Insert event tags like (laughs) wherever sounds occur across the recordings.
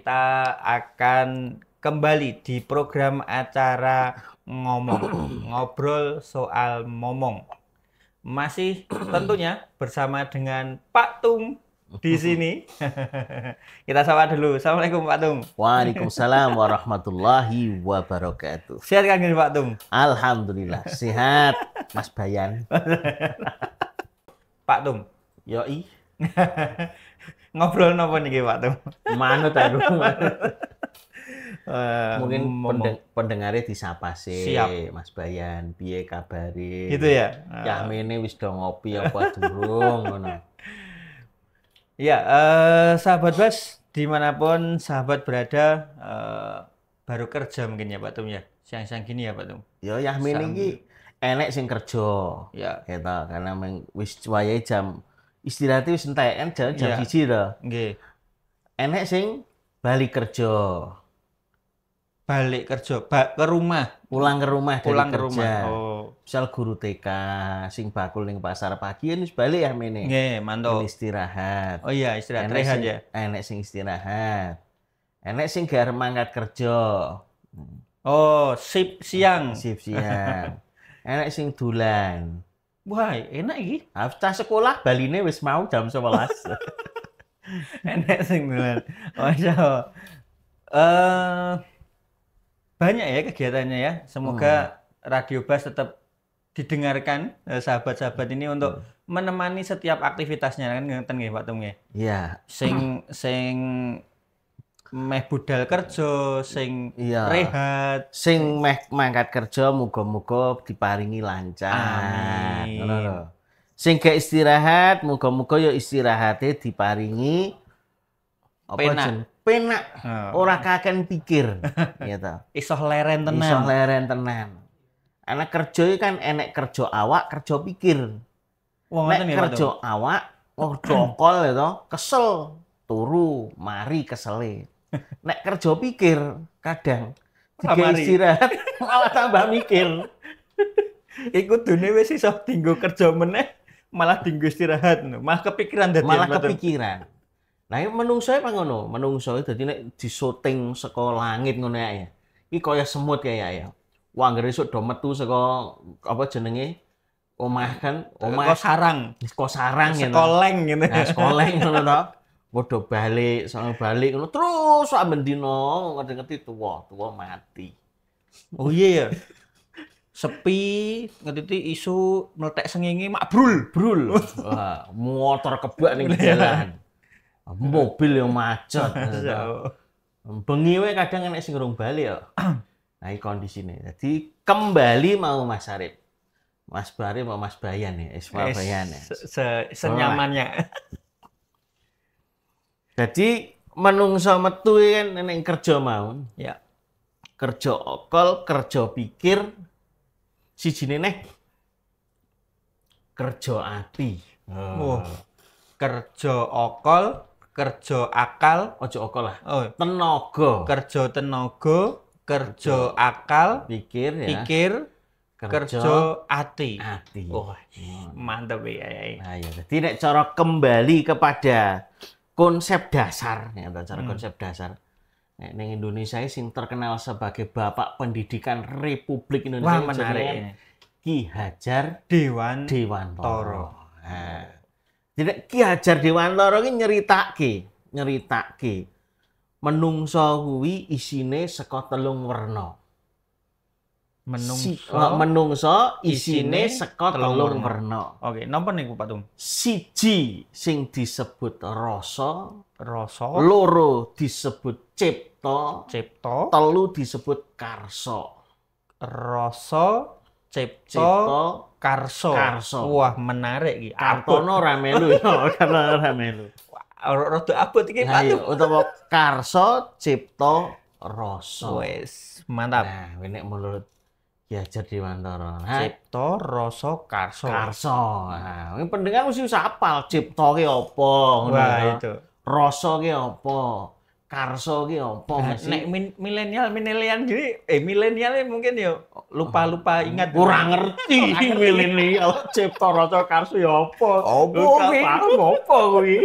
kita akan kembali di program acara ngomong (clears throat) ngobrol soal momong masih tentunya bersama dengan Pak Tung di sini (laughs) kita sapa dulu assalamualaikum Pak Tung Waalaikumsalam warahmatullahi wabarakatuh sehat kan Pak Tung Alhamdulillah sehat (laughs) Mas Bayan Pak Tung Yoi (laughs) Ngobrol nopo nih Pak Tum? Manut aku. (laughs) Eh, mungkin pendeng pendengarnya disapa sih Siap. Mas Bayan piye kabari gitu ya uh. Eh. ini ya, wis dong ngopi apa durung ngono ya uh, sahabat Bas dimanapun sahabat berada uh, baru kerja mungkin ya Pak Tum ya siang-siang gini ya Pak Tum ya ya mene enek sing kerja ya kita gitu, karena wis wayai jam istirahatnya wis entek kan jam jam iya. yeah. siji to. Nggih. Enek sing balik kerja. Balik kerja, ba ke rumah, pulang ke rumah pulang dari ke kerja. rumah. Oh. Misal guru TK sing bakul ning pasar pagi ya wis balik ya mene. Nggih, mantap. Istirahat. Oh iya, istirahat enek rehat sing, ya. Enek sing istirahat. Enek sing gak mangkat kerja. Oh, sip siang. Sip siang. (laughs) enek sing dulan. Wah, enak iki. Hafta sekolah baline wis mau jam 11. (laughs) enak sing bener. Masya eh, banyak ya kegiatannya ya. Semoga hmm. Radio Bas tetap didengarkan eh, sahabat-sahabat ini untuk hmm. menemani setiap aktivitasnya kan ngeten nggih Pak Tung Iya. Sing (clears throat) sing meh budal kerja sing iya. rehat sing meh mangkat kerja muga-muga diparingi lancar sing ke istirahat muga-muga ya istirahate diparingi apa penak jen? penak oh. ora kaken pikir gitu (laughs) isoh leren tenan isoh leren tenan anak kerja kan enek kerja awak kerja pikir Wong Nek ya, kerja awak, oh cokol ya toh, kesel, turu, mari keselit Nek kerja pikir kadang jika istirahat (laughs) malah tambah mikir. Iku dunia wis iso tinggu kerja meneh malah tinggu istirahat malah kepikiran dadi malah kepikiran. Nah, menungso apa ngono? Menungso dadi di disoting sekolah langit ngono ya, ya. Iki kaya semut kayak ya, ya. Wah, esuk dong, metu sekolah apa jenenge? Omah kan, omah sarang. sekolah sarang ya. Sekoleng gitu. ngene. sekolah sekoleng ngono dong bodoh balik, soalnya balik, lo terus sama mendino ngerti-ngerti tua, tua mati. Oh iya ya. Sepi, ngerti isu meletak sengingi, mak brul, brul. Wah, motor kebak nih (laughs) iya. jalan. Ah, mobil yang macet. (laughs) Iya. bengiwe kadang enak sih ngurung balik ya. (clears throat) Nah, kondisi ini. Jadi kembali mau Mas Arif. Mas Bari mau Mas Bayan ya, mas eh, Bayan eh, ya. Senyamannya. (laughs) Jadi menungso metu kan nek kerja mawon. Ya. Kerja okol, kerja pikir sijine neh kerja ati. Oh. Kerja okol, kerja akal, ojo okol lah. Oh. Tenaga. Kerja tenaga, kerja akal, pikir ya. Pikir kerja, kerja ati. Ati. Oh, mantep ya, ya, ya. Nah, ya. Jadi nek cara kembali kepada konsep dasar ya cara hmm. konsep dasar Nek nah, Indonesia sing terkenal sebagai bapak pendidikan Republik Indonesia Wah, menarik ya. Ki Hajar Dewan Dewantoro. Nah. Jadi Ki Hajar Dewantoro ini nyerita Ki, nyerita menungso kuwi isine sekotelung telung menungso eh, menungso isine seko telur werna. Oke, napa nih Pak Tung? Siji sing disebut rasa, rasa. Loro disebut cipta, cipta. Telu disebut karsa. Rasa, cipto karso karso Wah, menarik iki. Kartono ra melu (laughs) ya, karena ra melu. Rada abot iki Pak iya, Tung. Utawa karso cipta, rasa. Wes, mantap. Nah, ini menurut Ya jadi mantor, Cipto Rasa Karso. Karso. Nah, pendengar mesti usah apal Cipto ki opo, ngono. Wah, nah. itu. Rasa ki apa? Karso ki opo. Nah, nek milenial milenial jadi eh milenial ya mungkin ya lupa-lupa oh, ingat kurang ngerti milenial Cipto Rasa Karso ya apa? Apa kuwi? Apa kuwi?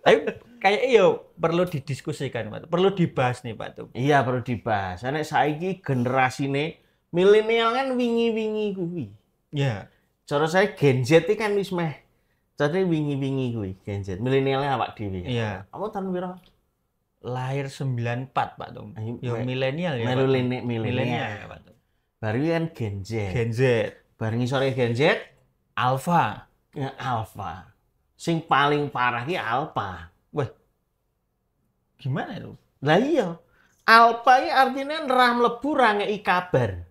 Tapi kayak iyo perlu didiskusikan, Pak. Perlu dibahas nih, Pak. Iya, perlu dibahas. saya ini generasi nih milenial kan wingi-wingi kuwi. Ya. Yeah. Cara saya Gen Z iki kan wis meh. Jadi wingi-wingi kuwi Gen Z. Milenialnya apa, dhewe. Iya. Yeah. Kamu tahun berapa? Lahir 94, Pak dong. Yo milenial ya. Milenial ya, Pak Tom. Ya, Baru kan Gen Z. Gen Z. Bareng sore Gen Z, Alpha. Ya, alfa. Sing paling parah ki Alpha. Wah. Gimana itu? Lah iya. Alpha ini artinya ram mlebu ra kabar.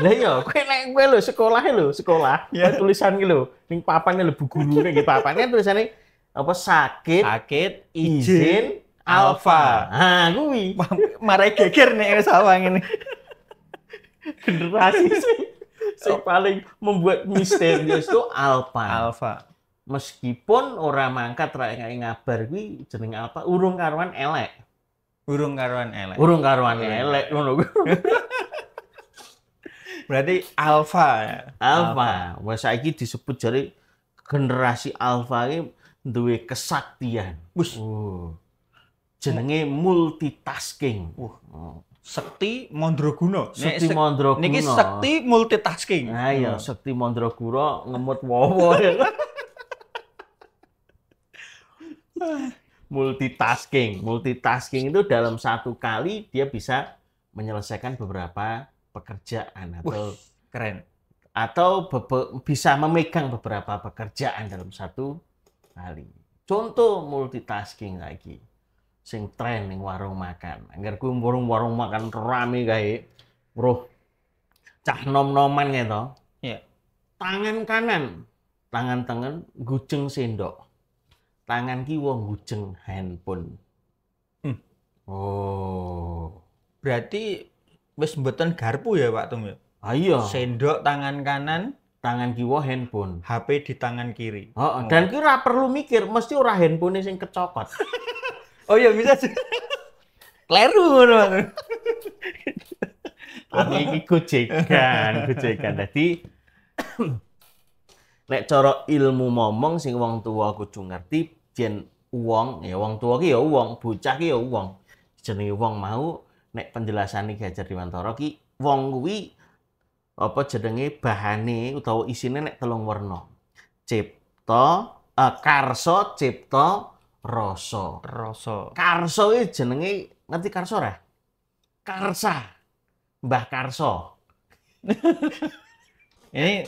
Lah iya, kowe nek kowe lho sekolah lho, sekolah. Ya tulisan ki lho, ning papan lho bu gurune nggih papane kan tulisane apa sakit sakit izin, izin alfa. Ha nah, kuwi. Marai geger nek sawang ini. Generasi sing (laughs) sing paling membuat misterius itu alfa. Alfa. Meskipun orang mangkat rakyat ngabar kuwi jeneng alfa urung karuan elek. Urung karuan elek. Urung karuan elek ngono. (laughs) Berarti alfa ya. Alfa. Wes saiki disebut jadi generasi alfa ini duwe kesaktian. Wis. Oh. Jenenge multitasking. Uh. uh. Sekti Mondroguno. Sekti Mandraguna. Niki sekti multitasking. Nah, iya, hmm. Sekti Mondroguno ngemut wowo ya. (laughs) multitasking. Multitasking itu dalam satu kali dia bisa menyelesaikan beberapa pekerjaan atau Wih. keren atau bisa memegang beberapa pekerjaan dalam satu kali. Contoh multitasking lagi. Sing tren ning warung makan. Angger kuwi warung-warung makan rame kae. Bro. Cah nom-noman gitu to. Iya. Tangan kanan, tangan tangan gujeng sendok. Tangan kiwa gujeng handphone. Hmm. Oh. Berarti wis mboten garpu ya Pak Tung ya. Ah iya. Sendok tangan kanan, tangan kiwa handphone. HP di tangan kiri. Oh, oh. dan kira perlu mikir, mesti ora handphone sing kecokot. (laughs) oh iya bisa. Kleru ngono. Ini iki gojekan, gojekan. Dadi nek (coughs) cara ilmu momong sing wong tua kudu ngerti jen uang ya wong tua ki ya uang bocah ki ya uang Jenenge wong mau nek penjelasan gajar di Mantoro ki wong kuwi apa jenenge bahane utawa isine nek telung warno cipto eh, karso cipta, rasa. Rasa. karso iki jenenge ngerti karso ora? Karsa. Mbah Karso. (laughs) Ini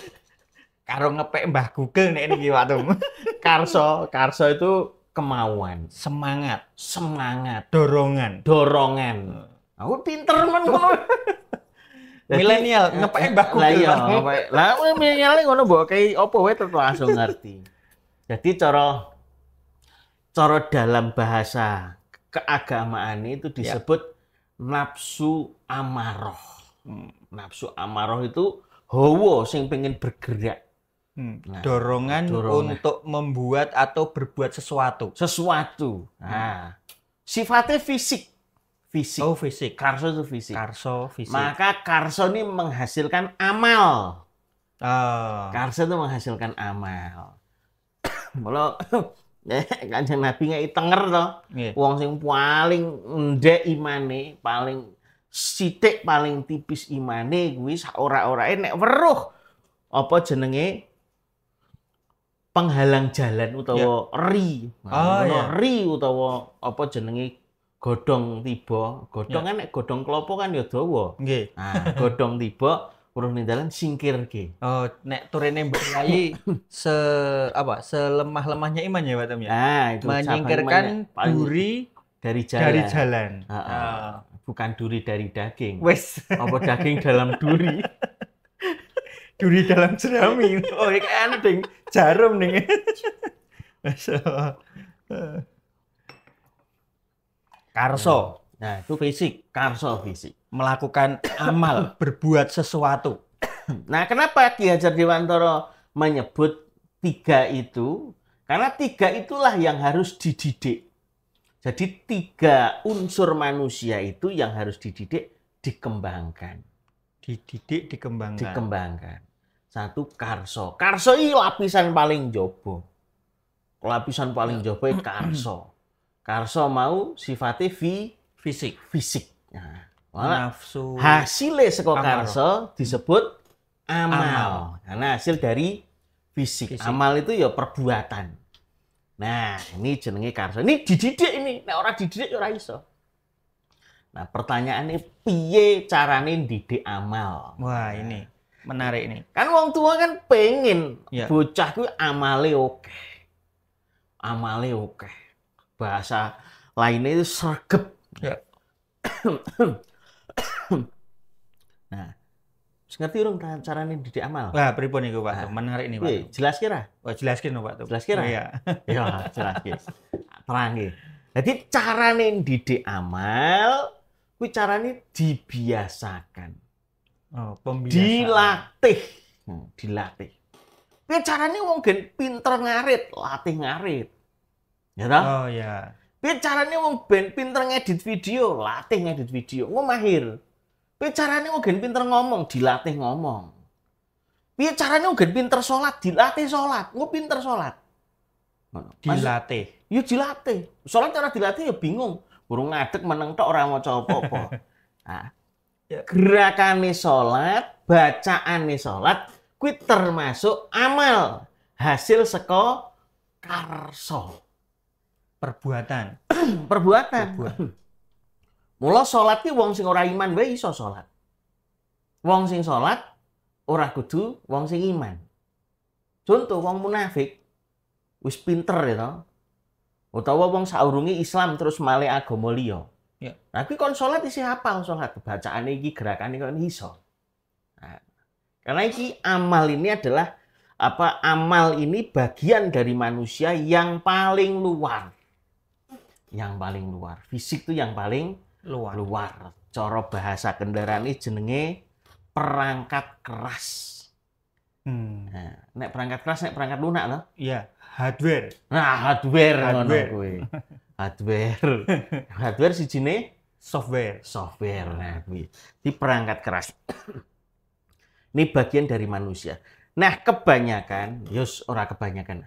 karo ngepek Mbah Google nek ini watum. (laughs) Karso, karsa itu kemauan, semangat, semangat, dorongan, dorongan. Aku pinter men (laughs) milenial eh, ngepek eh, baku lah gitu. iya lah milenial ngono mbok kei opo wae tetep langsung ngerti jadi cara cara dalam bahasa keagamaan itu ya. disebut ya. nafsu amarah. hmm. nafsu amarah itu hawa sing pengen bergerak hmm. nah, dorongan, dorongan untuk membuat atau berbuat sesuatu sesuatu hmm. nah, hmm. sifatnya fisik fisik. Oh, fisik. Karso itu fisik. Karso fisik. Maka karso ini menghasilkan amal. Oh. Karso itu menghasilkan amal. Kalau (coughs) (coughs) eh, kanjeng Nabi nggak tenger to. Yeah. Wong sing paling ndek imane, paling sithik paling tipis imane kuwi sak ora-orae nek weruh apa jenenge penghalang jalan utawa yeah. ri. Oh, yeah. Ya. ri utawa apa jenenge godhong tiba, godhong ya. kan nek godhong klopo kan ya dawa. Nggih. Nah, (laughs) godhong tiba urung nindalan Oh, nek turene Mbok Kiai (laughs) se apa? Selemah-lemahnya iman ya, Pak Tom ya. Nah, itu menyingkirkan ya. duri dari jalan. Dari jalan. Uh, uh, uh. Bukan duri dari daging. Wes. Apa daging dalam duri? (laughs) duri dalam jerami. Oh, enak kan ding. Jarum ning. Masya Karso. Nah, itu fisik, karso fisik. Melakukan amal, (coughs) berbuat sesuatu. (coughs) nah, kenapa Ki Hajar Dewantoro menyebut tiga itu? Karena tiga itulah yang harus dididik. Jadi tiga unsur manusia itu yang harus dididik, dikembangkan. Dididik, dikembangkan. Dikembangkan. Satu karso. Karso ini lapisan paling jobo. Lapisan paling jobo ya karso. Karso mau sifatnya fi fisik. Fisik. Nah, nafsu. Hasilnya sekolah karso disebut amal. amal. Karena hasil dari fisik. fisik. Amal itu ya perbuatan. Nah, ini jenenge karso. Ini dididik ini. nah, orang dididik ya orang iso. Nah, pertanyaannya piye carane didik amal? Wah, ini menarik ini. Kan wong tua kan pengen ya. bocah amale oke. Amale oke bahasa lainnya itu sergep. Ya. (coughs) nah, ngerti dong ini didik amal. Wah, pripun niku Pak? Nah, menarik nih Pak. Wih, iya, jelas kira. Oh, jelas kira Pak. Jelas kira. Iya. (laughs) Iya, jelas kira. Terangi. Jadi ini didik amal, kuwi caranya dibiasakan. Oh, pembiasaan. Dilatih. Hmm, dilatih. Kuwi ini wong gen pinter ngarit, latih ngarit. Ya tau? Oh iya. Piye caranya wong ben pinter ngedit video, latih ngedit video, wong mahir. Piye caranya wong gen pinter ngomong, dilatih ngomong. Piye caranya wong gen pinter sholat, dilatih sholat, wong pinter sholat. Dilatih. Yuk ya dilatih. Sholat cara dilatih ya bingung. Burung ngadek meneng tok mau coba apa-apa. (laughs) Nah, ya. sholat, bacaan bacaane sholat, kuit termasuk amal hasil seko karso. (clears throat) Perbuatan. Perbuatan. (clears throat) Mula salat wong sing ora iman wae iso salat. Wong sing salat ora kudu wong sing iman. Contoh wong munafik wis pinter ya toh. Utawa wong saurungi Islam terus male agama liya. Ya. Nah, kuwi kon salat isi hafal salat bacaane iki gerakane kon iso. Nah, karena ini amal ini adalah apa amal ini bagian dari manusia yang paling luar yang paling luar. Fisik tuh yang paling luar. Luar. Coro bahasa kendaraan ini jenenge perangkat keras. Hmm. Nah, nek perangkat keras, nek perangkat lunak loh. Iya, hardware. Nah, hardware, hardware. Ngono Hardware. (laughs) hardware si jenenge software. Software. Nah, Di perangkat keras. Ini bagian dari manusia. Nah, kebanyakan, yus ora kebanyakan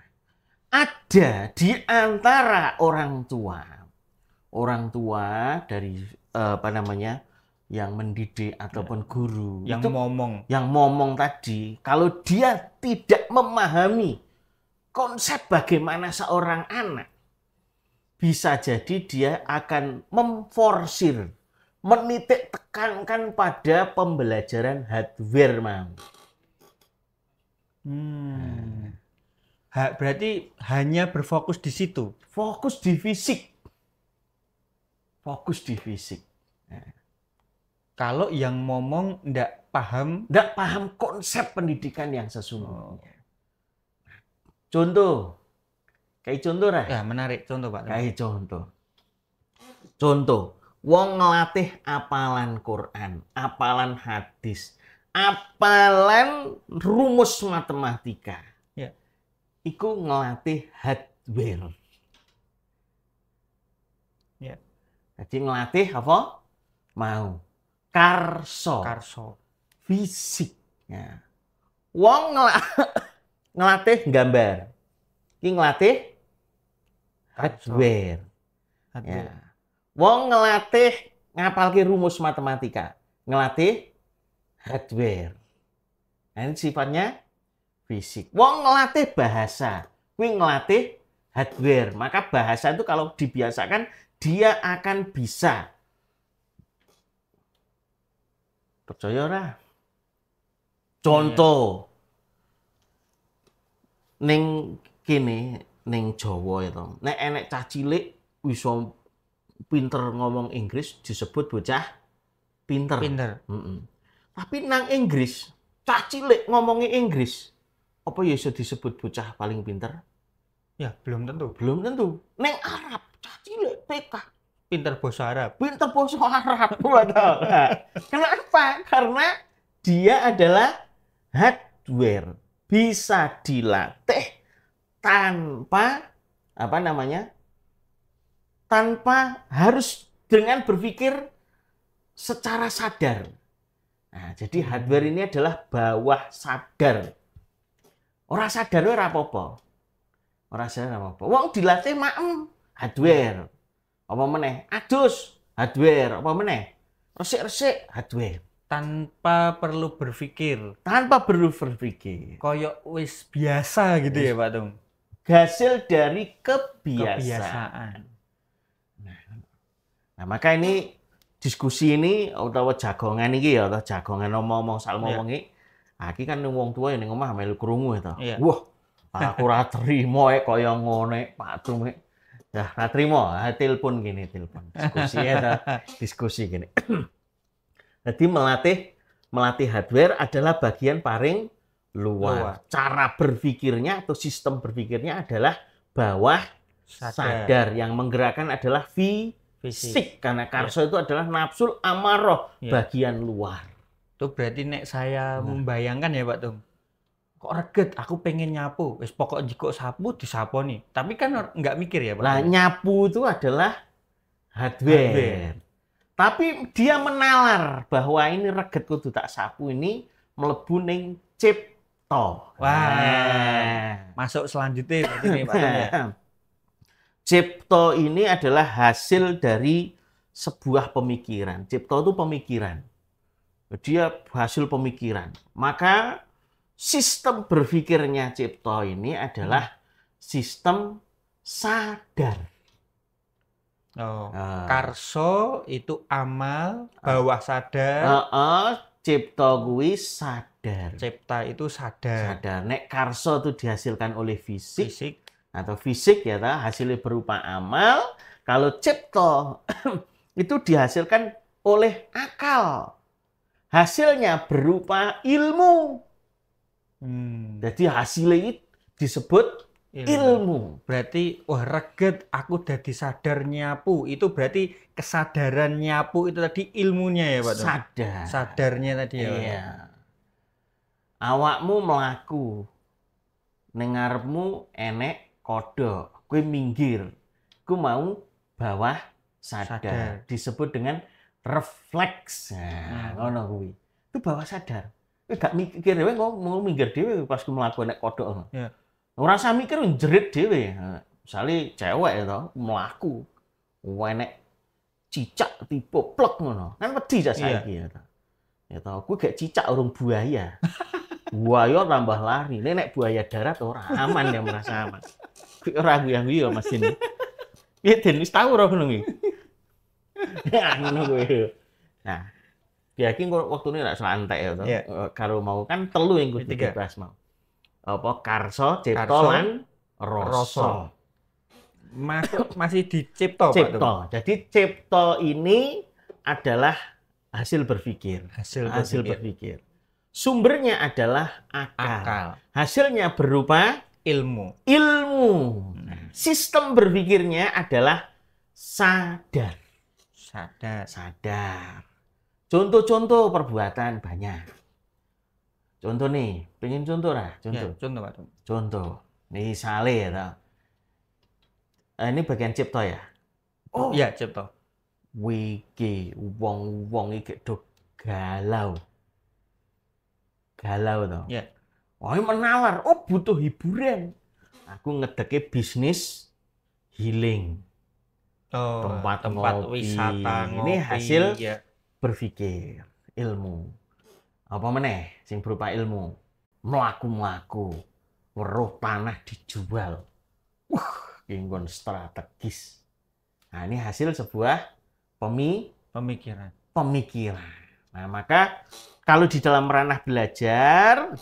ada di antara orang tua. Orang tua dari eh, apa namanya? yang mendidik ataupun ya. guru yang itu, ngomong yang ngomong tadi kalau dia tidak memahami konsep bagaimana seorang anak bisa jadi dia akan memforsir menitik tekankan pada pembelajaran hardware mau hmm ha, berarti hanya berfokus di situ. Fokus di fisik. Fokus di fisik. Ya. Kalau yang ngomong ndak paham, ndak paham konsep pendidikan yang sesungguhnya. Oh, contoh. Kayak contoh, lah Ya, menarik contoh, Pak. Kayak contoh. Contoh, wong ngelatih apalan Quran, apalan hadis, apalan rumus matematika iku ngelatih hardware. Ya. Jadi ngelatih apa? Mau. Karso. Karso. Fisik. Ya. Wong ngel (laughs) ngelatih gambar. Ini ngelatih hardware. Ya. Wong ngelatih ngapalki rumus matematika. Ngelatih hardware. Nah, ini sifatnya fisik. Wong ngelatih bahasa, kuwi ngelatih hardware. Maka bahasa itu kalau dibiasakan dia akan bisa. Percaya ora? Contoh. Ning kene ning Jawa itu. Ya Nek enek cah cilik iso pinter ngomong Inggris disebut bocah pinter. Pinter. Mm -mm. Tapi nang Inggris, cah cilik ngomongi Inggris apa Yesus ya disebut bocah paling pinter? Ya, belum tentu. Belum tentu. Neng Arab, caci cilik TK. Pinter bahasa Arab. Pinter bahasa Arab. (laughs) nah, kenapa? Karena dia adalah hardware. Bisa dilatih tanpa apa namanya? Tanpa harus dengan berpikir secara sadar. Nah, jadi hmm. hardware ini adalah bawah sadar Ora sadar lu ora apa-apa. Ora sadar apa-apa. Wong dilatih maem hardware. Apa meneh? Adus hardware apa meneh? Resik-resik hardware. Tanpa perlu berpikir. Tanpa perlu berpikir. Koyok wis biasa gitu ya, wis. ya Pak Tung. Hasil dari kebiasaan. kebiasaan. Nah, nah, maka ini diskusi ini atau jagongan ini ya atau jagongan ngomong-ngomong salmo iya. ngomong yeah. Aki ah, kan wong tua yang ngomah melu kerungu itu. Iya. Wah, aku ratri mau ek kau yang ngone Pak Tung. E. Dah ratri trimo, telepon gini telepon. Diskusi ya, diskusi gini. (clears throat) Jadi melatih melatih hardware adalah bagian paling luar. luar. Cara berpikirnya atau sistem berpikirnya adalah bawah sadar, sadar. yang menggerakkan adalah fisik, fisik. karena iya. karso yeah. itu adalah nafsul amaroh yeah. Iya. bagian luar itu berarti nek saya nah. membayangkan ya Pak Tung, kok reget aku pengen nyapu wis pokok jikok sapu nih. tapi kan nggak mikir ya Pak nah nyapu itu adalah hardware. hardware tapi dia menalar bahwa ini reget kudu tak sapu ini melebu ning to wah nah. masuk selanjutnya berarti nih Pak ya. (laughs) cipto ini adalah hasil dari sebuah pemikiran cipto itu pemikiran dia hasil pemikiran. Maka sistem berpikirnya Cipto ini adalah sistem sadar. Oh, uh, karso itu amal ah. bawah sadar. Uh, ah, uh, cipta kuwi sadar. Cipta itu sadar. Sadar. Nek karso itu dihasilkan oleh fisik. Fisik. Atau fisik ya ta, hasilnya berupa amal. Kalau cipto (coughs) itu dihasilkan oleh akal hasilnya berupa ilmu. Hmm. Jadi hasilnya itu disebut ilmu. ilmu. Berarti wah oh, reget aku dadi sadar nyapu. Itu berarti kesadaran nyapu itu tadi ilmunya ya, Pak. Sadar. Sadarnya tadi ya. Iya. Awakmu melaku. dengarmu enek kodok. Kue minggir. Ku mau bawah sadar. sadar. Disebut dengan refleks nah hmm. ngono kuwi itu bawah sadar gak mikir dhewe kok mau mikir dhewe pas ku mlaku nek kodok ngono yeah. ora usah mikir jerit dhewe misale cewek itu ya mlaku wenek cicak tipe plek ngono kan wedi cah iya. saiki yeah. ya tau ya gak cicak urung buaya buaya tambah lari Nenek nek buaya darat orang aman ya merasa aman Kuwi ora yang gue mas ini ya dan wis tau ora ngono (laughs) ya ngono kuwi nah ya waktu ini nggak selantek ya yeah. Iya. Eh, karo mau kan telu yang gue tiga bahas mau apa karso cipto lan roso, Masuk, (laughs) masih di cipto, cipto. Pak, jadi cipto ini adalah hasil berpikir hasil, hasil berpikir. berpikir sumbernya adalah akal. akal hasilnya berupa ilmu ilmu hmm. sistem berpikirnya adalah sadar sadar. Sadar. Contoh-contoh perbuatan banyak. Contoh nih, pengen contoh lah, contoh. Ya, contoh Pak Contoh. Misalnya ya, tau. Eh, ini bagian cipto ya? Oh, iya cipto. Wiki, wong-wong iki do galau. Galau tau. Iya. Oh, menawar. Oh, butuh hiburan. Aku ngedeke bisnis healing oh, tempat, tempat ngopi. wisata ngopi. Ini hasil ya. berpikir, ilmu. Apa meneh sing berupa ilmu. melaku melaku weruh panah dijual. uh ingkon strategis. Nah, ini hasil sebuah pemi pemikiran. Pemikiran. Nah, maka kalau di dalam ranah belajar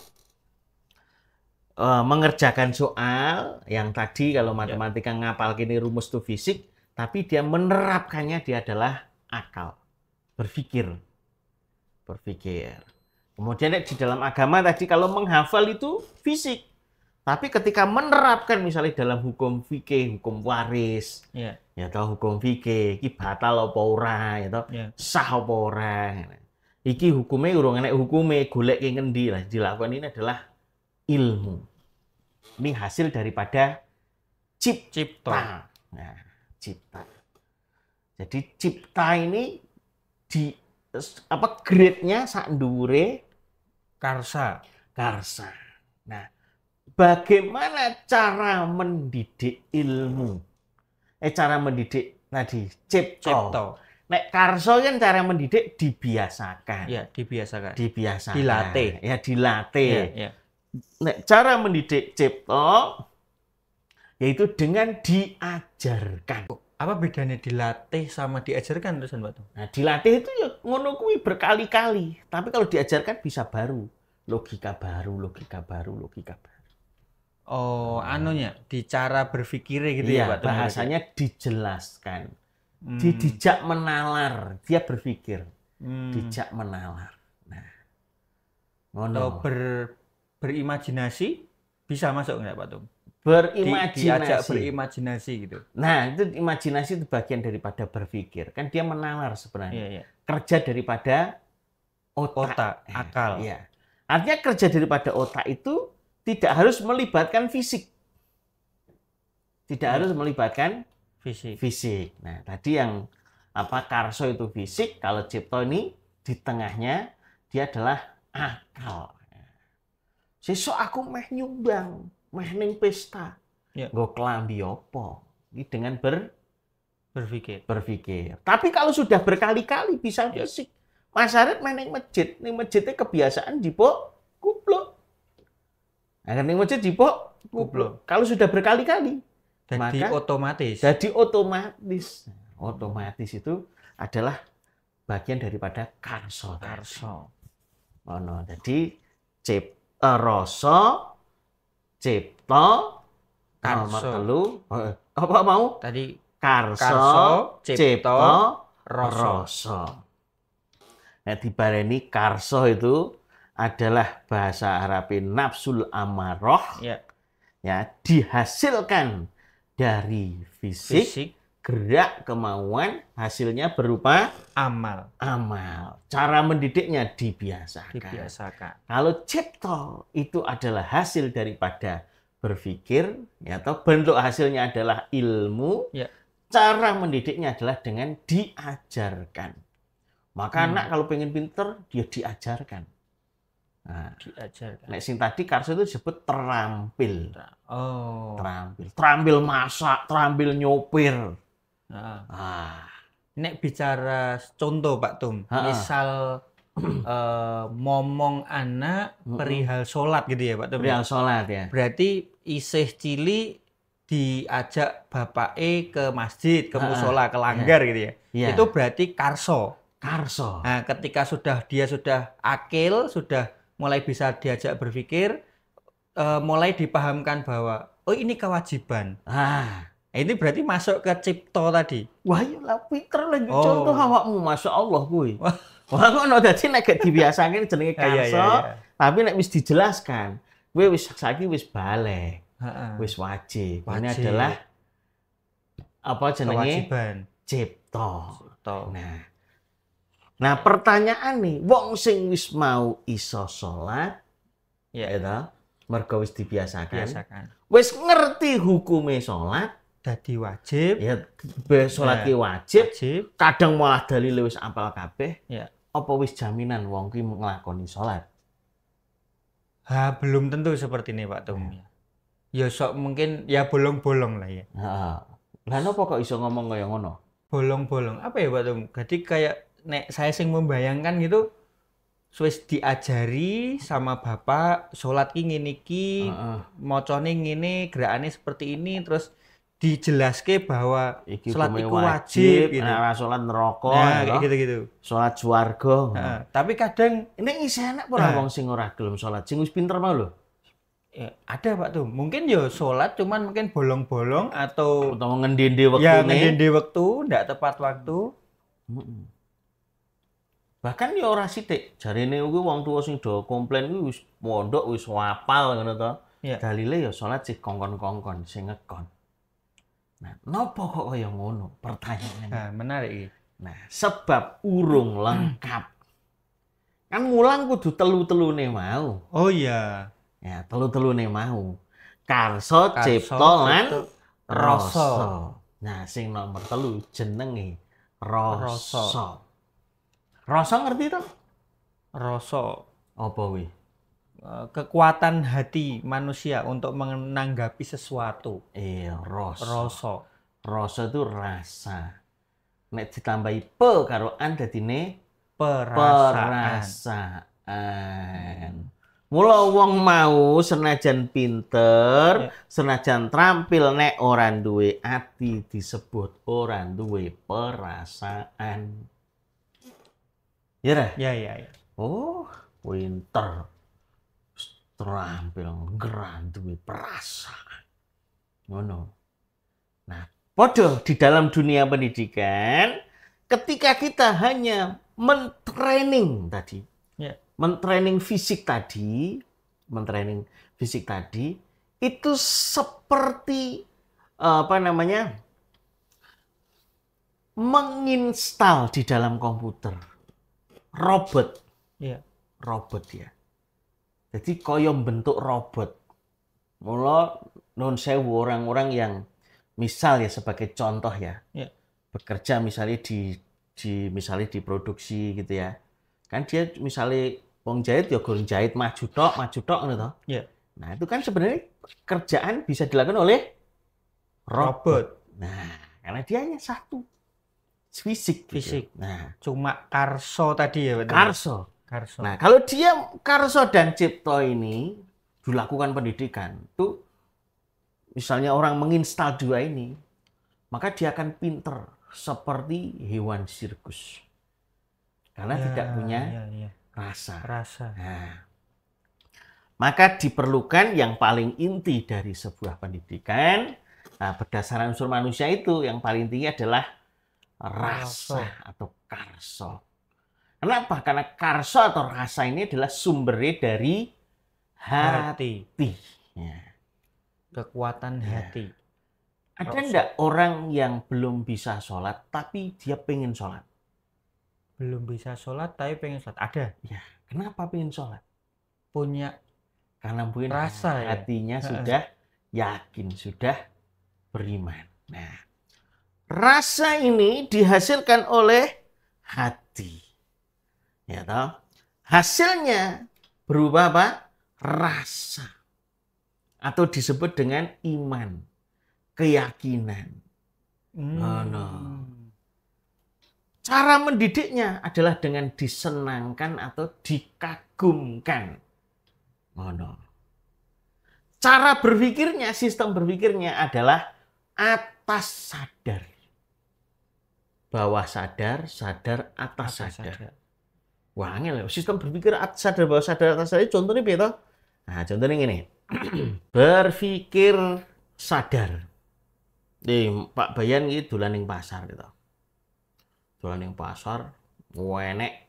eh, mengerjakan soal yang tadi kalau ya. matematika ya. ngapal kini rumus tuh fisik tapi dia menerapkannya dia adalah akal berpikir berpikir kemudian di dalam agama tadi kalau menghafal itu fisik tapi ketika menerapkan misalnya dalam hukum fikih hukum waris yeah. ya atau hukum fikih iki batal apa ora ya toh yeah. sah apa ora iki hukume urung enek hukume golek ke ngendi lah dilakukan ini adalah ilmu ini hasil daripada cipta, cipta. nah cipta. Jadi cipta ini di apa grade-nya sak dure karsa. Karsa. Nah, bagaimana cara mendidik ilmu? Eh cara mendidik tadi cipto. cipto. Nek karso kan cara mendidik dibiasakan. Ya, dibiasakan. Dibiasakan. Dilatih. Ya, dilatih. Ya, ya. Nek cara mendidik cipto yaitu dengan diajarkan. Apa bedanya dilatih sama diajarkan terusan batu? Nah, dilatih itu ya ngono kuwi berkali-kali, tapi kalau diajarkan bisa baru, logika baru, logika baru, logika baru. Oh, nah. anunya di cara berpikir gitu ya, iya, ya Pak ya? bahasanya dijelaskan. Hmm. Di dijak menalar, dia berpikir. Hmm. Dijak menalar. Nah. Ngono. Kalau ber berimajinasi bisa masuk enggak, Pak Tung? berimajinasi. diajak berimajinasi gitu. Nah, itu imajinasi itu bagian daripada berpikir. Kan dia menalar sebenarnya. Yeah, yeah. Kerja daripada otak, otak eh, akal. Iya. Artinya kerja daripada otak itu tidak harus melibatkan fisik. Tidak iya. harus melibatkan fisik. Fisik. Nah, tadi yang apa Karso itu fisik, kalau Cipto ini di tengahnya dia adalah akal. Sesuk aku meh nyumbang meh pesta. Ya. Nggo klambi opo? Iki dengan ber berpikir. Berpikir. Tapi kalau sudah berkali-kali bisa yeah. fisik. Mas Arif main ning masjid, ning masjidnya kebiasaan jipok kuplo. Nah, ning masjid kuplo. Kalau sudah berkali-kali jadi maka, otomatis. Jadi otomatis. Otomatis itu adalah bagian daripada karso. Karso. Oh, no. Jadi cip, eh, Cipto nomor telu eh, apa mau tadi Karso, Karso Cipto, Roso. Roso. Nah, dibareni Karso itu adalah bahasa Arab nafsul amaroh. Ya. ya, dihasilkan dari fisik, fisik gerak kemauan hasilnya berupa amal amal cara mendidiknya dibiasakan dibiasakan kalau cipto itu adalah hasil daripada berpikir ya atau bentuk hasilnya adalah ilmu ya. cara mendidiknya adalah dengan diajarkan maka hmm. anak kalau pengen pinter dia ya diajarkan nah, diajarkan nah, sing tadi karso itu disebut terampil oh terampil terampil masak terampil nyopir Ah. ah. Nek bicara contoh Pak Tum, ah. misal uh, (clears throat) momong anak perihal sholat gitu ya Pak Tum. Perihal sholat ya. Berarti isih cili diajak bapak E ke masjid, ke musola, ke langgar ya. gitu ya. ya. Itu berarti karso. Karso. Nah, ketika sudah dia sudah akil, sudah mulai bisa diajak berpikir, uh, mulai dipahamkan bahwa oh ini kewajiban. Ah. Eh, ini berarti masuk ke cipto tadi. Wah, iya lah pinter lagi oh. contoh awakmu, masya Allah kuwi. Wah, ngono dadi nek gak dibiasake jenenge kanso, iya, iya, tapi nek wis dijelaskan, Gue wis saiki wis balik. Wis wajib. wajib. Ini adalah apa jenenge? Kewajiban. Cipto. cipto. Nah. Nah, pertanyaan nih, wong sing wis mau iso salat, ya itu mergo wis dibiasakan. Biasakan. Wis ngerti hukumnya sholat, jadi wajib ya sholat ki nah, wajib, wajib kadang malah dari lewis apal kabeh ya apa wis jaminan wong ki nglakoni sholat ha belum tentu seperti ini Pak Tum ya, ya sok mungkin ya bolong-bolong lah ya lano lah napa kok iso ngomong kaya ngono bolong-bolong apa ya Pak Tum jadi kayak nek saya sing membayangkan gitu Swiss diajari sama bapak sholat ki niki, iki, uh -uh. mocone ini gerakannya seperti ini, terus dijelaske bahwa iki sholat iku wajib, wajib gitu. Nah, sholat neraka nah, ya gitu-gitu. Sholat Nah, tapi kadang ini isih enak ora nah. wong sing ora gelem sholat, sing wis pinter malu. Ya, ada Pak tuh. Mungkin ya sholat cuman mungkin bolong-bolong atau atau di waktu ya, di waktu, ndak tepat waktu. Hmm. Bahkan ya ora sithik. Jarine kuwi wong tua sing do komplain kuwi wis mondok wis wapal ngono to. Ya. Dalile ya sholat sih kongkon-kongkon sing ngekon. Nah, nopo kok kaya ngono? Pertanyaannya. Nah, menarik iki. Nah, sebab urung lengkap. Kan mulang kudu telu-telune mau. Oh iya. Ya, telu-telune mau. Karso, Karso cipto, lan rasa. Nah, sing nomor telu jenenge rasa. Rasa ngerti to? Rasa. Apa wih? Eh, kekuatan hati manusia untuk menanggapi sesuatu. Eh, rasa. Rasa. Rasa itu rasa. Nek ditambahi pe karo an ne perasaan. perasaan. Mula wong mau senajan pinter, ya. senajan terampil nek orang duwe ati disebut orang duwe perasaan. Ya, ya, ya, ya. Oh, winter terampil gerah duwe perasaan no. nah bodoh di dalam dunia pendidikan ketika kita hanya mentraining tadi Ya. mentraining fisik tadi mentraining fisik tadi itu seperti eh, apa namanya menginstal di dalam komputer robot Ya. robot ya jadi koyo bentuk robot. Mula non sewu orang-orang yang misal ya sebagai contoh ya, ya. bekerja misalnya di di misalnya di produksi gitu ya. Kan dia misalnya wong jahit ya goreng jahit maju tok, maju tok gitu. Ya. Nah, itu kan sebenarnya kerjaan bisa dilakukan oleh robot. robot. Nah, karena dia hanya satu fisik gitu. fisik gitu. nah cuma karso tadi ya betul? karso Karso. Nah, kalau dia Karso dan Cipto ini dilakukan pendidikan, tuh misalnya orang menginstal dua ini, maka dia akan pinter seperti hewan sirkus. Karena ya, tidak punya ya, ya. rasa. Rasa. Nah, maka diperlukan yang paling inti dari sebuah pendidikan nah, berdasarkan unsur manusia itu yang paling tinggi adalah rasa, atau karso. Kenapa? Karena karso atau rasa ini adalah sumbernya dari hati. hati. Ya. Kekuatan ya. hati. Ada enggak orang yang belum bisa sholat tapi dia pengen sholat? Belum bisa sholat tapi pengen sholat. Ada. Ya. Kenapa pengen sholat? Punya karena mungkin rasa ya? hatinya ya? sudah yakin, sudah beriman. Nah, rasa ini dihasilkan oleh hati. Ya toh? Hasilnya berupa apa? Rasa. Atau disebut dengan iman. Keyakinan. Hmm. Oh, no. Cara mendidiknya adalah dengan disenangkan atau dikagumkan. Oh, no. Cara berpikirnya, sistem berpikirnya adalah atas sadar. Bawah sadar, sadar, atas, atas sadar. sadar. Wah, angel. Sistem berpikir sadar bawah sadar atas sadar contohnya piye Nah, contohnya ini (clears throat) berpikir sadar. di Pak Bayan iki dolan ning pasar gitu. Dolan ning pasar, wenek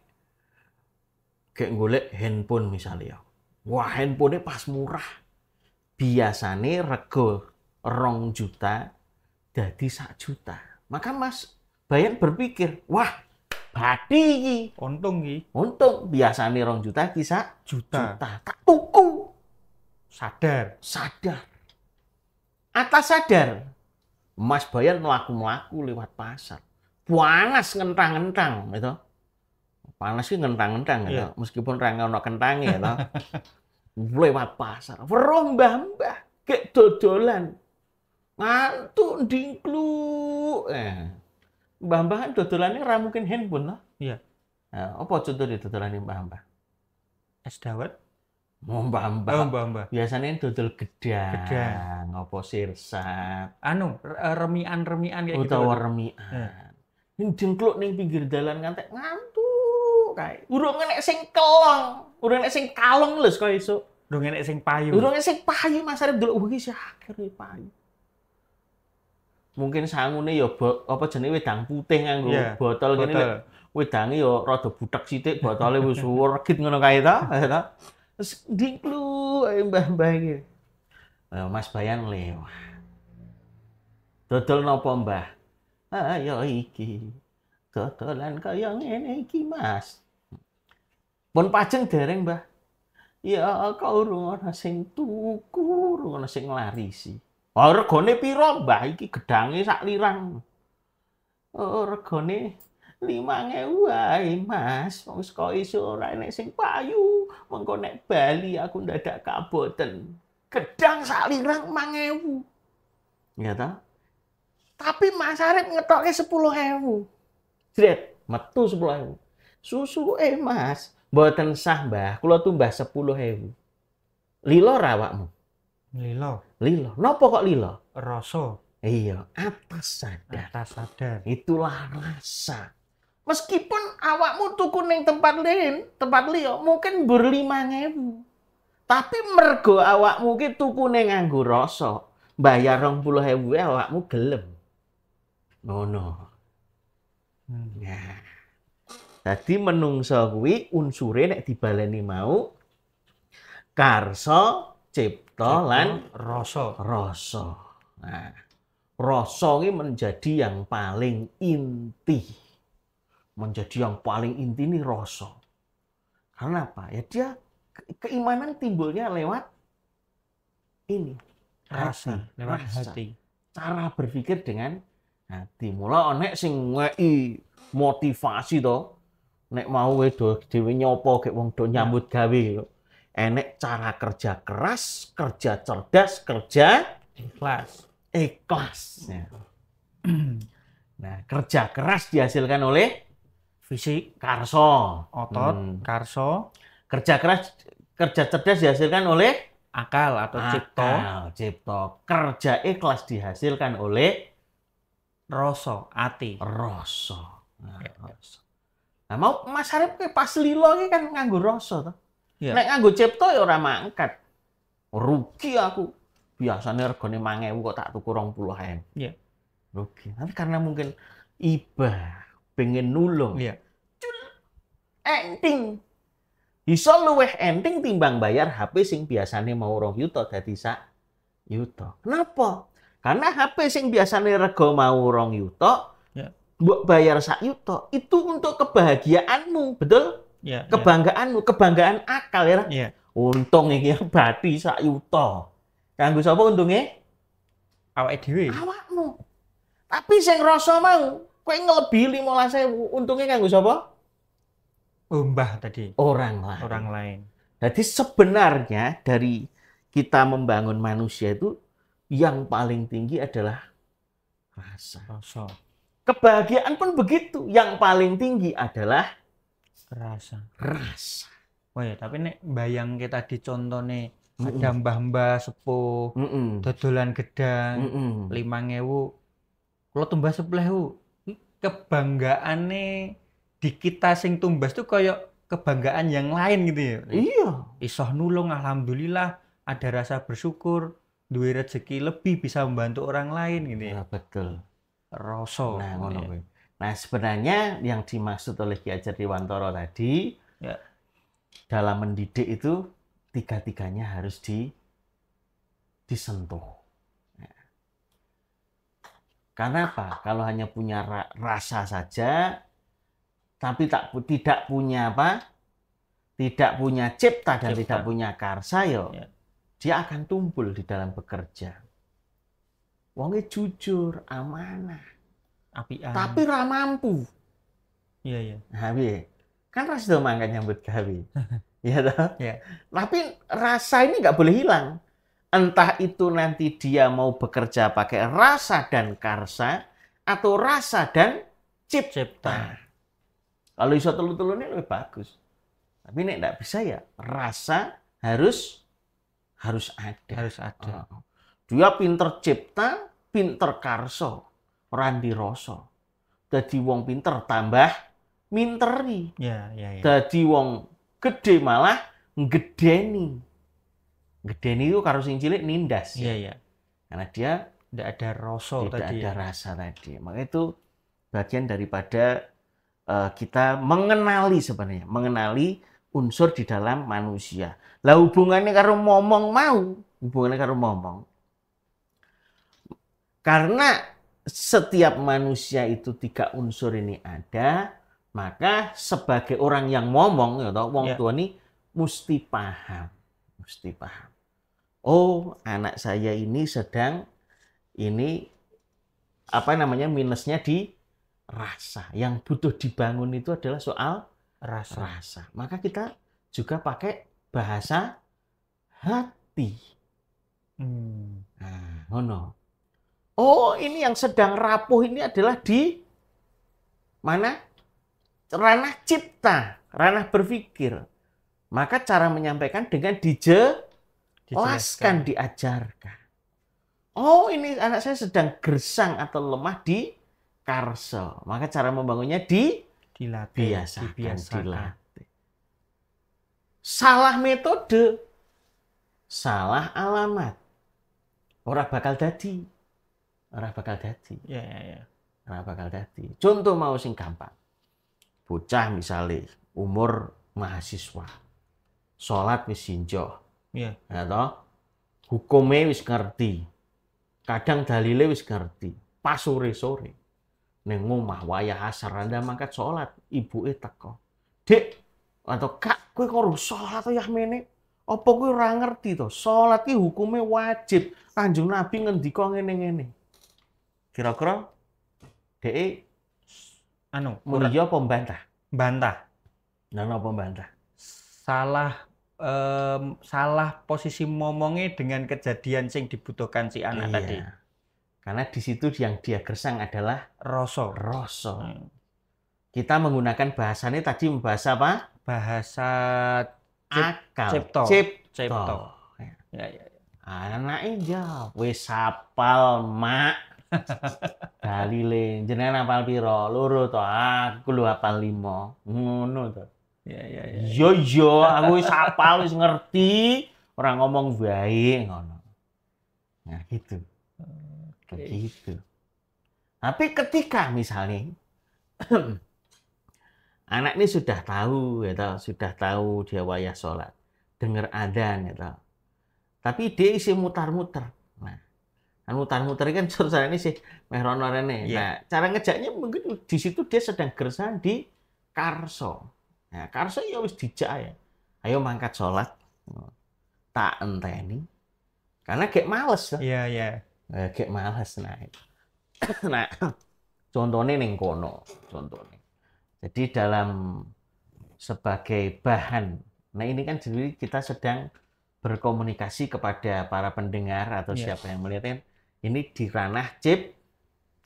kayak golek handphone misalnya. Wah, handphone pas murah. Biasanya rego rong juta jadi sak juta. Maka Mas Bayan berpikir, wah Badi iki. Untung iki. Untung biasane rong juta iki sak juta. juta. Tak tuku. Sadar. Sadar. Atas sadar. Mas bayar melaku-melaku lewat pasar. Panas ngentang-ngentang gitu. Panas sih ngentang-ngentang gitu. Ya iya. Yeah. Meskipun ra ono kentange gitu. (laughs) lewat pasar. Weruh mbah-mbah gek dodolan. Ngantuk Eh mbah-mbah kan dodolannya ra mungkin handphone lah. Iya. Nah, apa di dodolannya mbah-mbah? Es dawet. mau oh, mbah-mbah. Oh, mbah-mbah. Biasanya dodol gedang. Gedang. Apa sirsat. Anu, remian-remian kayak Utawa gitu. Utawa remian. Eh. Iya. Ini jengkluk nih pinggir dalan ngantek ngantuk kae. Urung enek sing kelong, urung enek sing kalong lus kok iso. Urung enek sing payu. Urung enek sing payu Mas Arif delok wis akhir payu mungkin sangune ya apa jenenge wedang putih nganggo yeah. botol ngene wedange ya rada butek sithik botole wis suwur git ngono kae ta ya ta terus diklu eh, mbah-mbah iki eh, Mas Bayan lewat total napa Mbah ayo ah, ya iki dodolan kaya ngene iki Mas pun pajeng dereng Mbah ya kau urung ana sing tuku urung ana sing larisi Regane piro, Mbah? Iki gedange sak lirang. Oh, regane 5000 ae, Mas. Wong saka iso ora enek sing payu. Mengko nek Bali aku ndadak kaboten. Gedang sak lirang 5000. Iya ta? Tapi Mas Arif ngetoke 10000. Jret, metu 10000. Susu eh Mas, mboten sah, Mbah. Kula tumbah 10000. Lilo rawakmu. Lilo, Lilo, Nopo kok Lilo, Rasa. Iya, atas sadar. Atas sadar. Itulah rasa. Meskipun awakmu tuku ning tempat lain, tempat liyo mungkin berlima ngewu. Tapi mergo awakmu ki tuku ning nganggo rasa, bayar 20.000 e, awakmu gelem. Ngono. Hmm. Nah. Dadi menungso kuwi unsure nek dibaleni mau karso cip cipta lan rasa. Rasa. Nah, rasa ini menjadi yang paling inti. Menjadi yang paling inti ini rasa. Karena apa? Ya dia keimanan timbulnya lewat ini rasa, hati, lewat rasa. hati. Cara berpikir dengan hati. Mula onek sing ngeki motivasi toh. Nek mau wedo dewi nyopo kek wong do nyambut gawe enek cara kerja keras, kerja cerdas, kerja ikhlas. Ikhlas. Ya. Nah, kerja keras dihasilkan oleh fisik, karso, otot, hmm. karso. Kerja keras, kerja cerdas dihasilkan oleh akal atau akal, cipto. Cipto. Kerja ikhlas dihasilkan oleh rasa, ati. Rasa. Nah, roso. nah mau Mas Arif pas lilo kan nganggur roso tuh. Yeah. Nek nganggo cipto ya ora mangkat. Rugi aku. Biasanya regane 1000 kok tak tuku 20.000. Iya. Yeah. Rugi. Tapi karena mungkin iba pengen nulung. Iya. Yeah. Enting. Iso luweh enting timbang bayar HP sing biasanya mau rong yuto dadi sak yuto. Kenapa? Karena HP sing biasanya rego mau rong yuto, iya. yeah. bayar sak yuto, itu untuk kebahagiaanmu, betul? Yeah, ya. Kebanggaanmu, yeah. kebanggaan akal ya. Yeah. Untung iki ya, bati sak yuta. Kanggo sapa untungnya awak dhewe. Awakmu. Tapi sing rasa mau kowe ngelebihi 15.000, Untungnya, kanggo sapa? Umbah tadi. Orang lain. Orang lain. Jadi sebenarnya dari kita membangun manusia itu yang paling tinggi adalah rasa. rasa. Kebahagiaan pun begitu. Yang paling tinggi adalah Rasa. Rasa. Oh ya, tapi nek bayang kita di nih mm -mm. ada mbah-mbah sepuh, mm -mm. dodolan gedang, mm -mm. lima ngewu, kalau tumbas sebelah nih di kita sing tumbas tuh kayak kebanggaan yang lain gitu ya. Iya. Isoh nulung alhamdulillah ada rasa bersyukur, duit rezeki lebih bisa membantu orang lain gitu ya. Nah, betul. rosso Nah, ngono iya. Nah, sebenarnya yang dimaksud oleh Ki Ajar Dewantoro tadi ya. dalam mendidik itu tiga-tiganya harus di disentuh. Ya. Karena apa? Kalau hanya punya ra rasa saja, tapi tak tidak punya apa, tidak punya cipta dan cipta. tidak punya karsa, yo, ya. dia akan tumpul di dalam bekerja. Wongnya jujur, amanah Apian. Tapi ra mampu. Iya iya. Nah, piye? Kan ra sido mangkat nyambut gawe. (laughs) Iya toh? Iya. Tapi rasa ini nggak boleh hilang. Entah itu nanti dia mau bekerja pakai rasa dan karsa atau rasa dan cipta. cipta. Kalau iso telu-telu ini lebih bagus. Tapi ini nggak bisa ya rasa harus harus ada. Harus ada. Oh. Dia pinter cipta, pinter karso. Randi rasa. Dadi wong pinter tambah minteri. Ya, ya, ya. Dadi wong gede malah ngedeni. Ngedeni itu karo sing cilik nindas. ya, ya, ya. Karena dia tidak ada rasa tidak tadi. ada ya. rasa tadi. Makanya itu bagian daripada uh, kita mengenali sebenarnya, mengenali unsur di dalam manusia. Lah hubungannya karo ngomong mau, hubungannya karo ngomong. Karena setiap manusia itu tiga unsur ini ada, maka sebagai orang yang ngomong ya toh wong yeah. tua ini mesti paham, mesti paham. Oh, anak saya ini sedang ini apa namanya minusnya di rasa. Yang butuh dibangun itu adalah soal rasa. rasa. Maka kita juga pakai bahasa hati. Hmm. Nah, oh no. Oh, ini yang sedang rapuh ini adalah di mana? Ranah cipta, ranah berpikir. Maka cara menyampaikan dengan dijelaskan, diajarkan. Oh, ini anak saya sedang gersang atau lemah di karsel. Maka cara membangunnya di dilatih, biasakan, dibiasakan. dilatih. Salah metode, salah alamat. Orang bakal jadi orang bakal dadi. Iya, iya, iya. Orang bakal dadi. Contoh mau sing gampang. Bocah misalnya umur mahasiswa. Salat wis sinjo. Iya. Ya toh? Hukume wis ngerti. Kadang dalile wis ngerti. Pas sore-sore ning omah wayah asar anda mangkat salat, ibuke teko. Dik, atau Kak, kowe kok salat ya mene? Apa kowe ora ngerti to? Salat ki hukume wajib. Kanjeng Nabi ngendika ngene-ngene kira-kira DE anu mulia pembantah bantah nah apa pembantah salah um, salah posisi momongnya dengan kejadian sing dibutuhkan si anak iya. tadi karena di situ yang dia gersang adalah rasa rasa hmm. kita menggunakan bahasannya tadi bahasa apa bahasa akal cipto cipto, cipto. Ya. Ya, ya, ya, ya, ya. mak Dalile, jenengan apa piro? Loro to. Ah, aku lu apa limo. Ngono to. Ya, ya ya ya. Yo yo, aku wis apal wis ngerti. Orang ngomong baik ngono. Nah, gitu. Okay. Begitu. Tapi ketika misalnya (clears throat) anak ini sudah tahu ya sudah tahu dia wayah sholat dengar adzan ya tapi dia isi mutar-mutar anu hutan muter kan suruh ini sih mehron rene. Yeah. Nah, cara ngejaknya mungkin di situ dia sedang gersan di Karso. Nah, Karso ya wis dijak ya. Ayo mangkat sholat. Tak enteni. Karena kayak males. lah. Iya, iya. Kayak nah, males. Nah, (coughs) nah (coughs) contohnya ning kono. Contohnya. Jadi dalam sebagai bahan. Nah ini kan jadi kita sedang berkomunikasi kepada para pendengar atau yes. Iya. siapa yang melihatnya ini di ranah chip,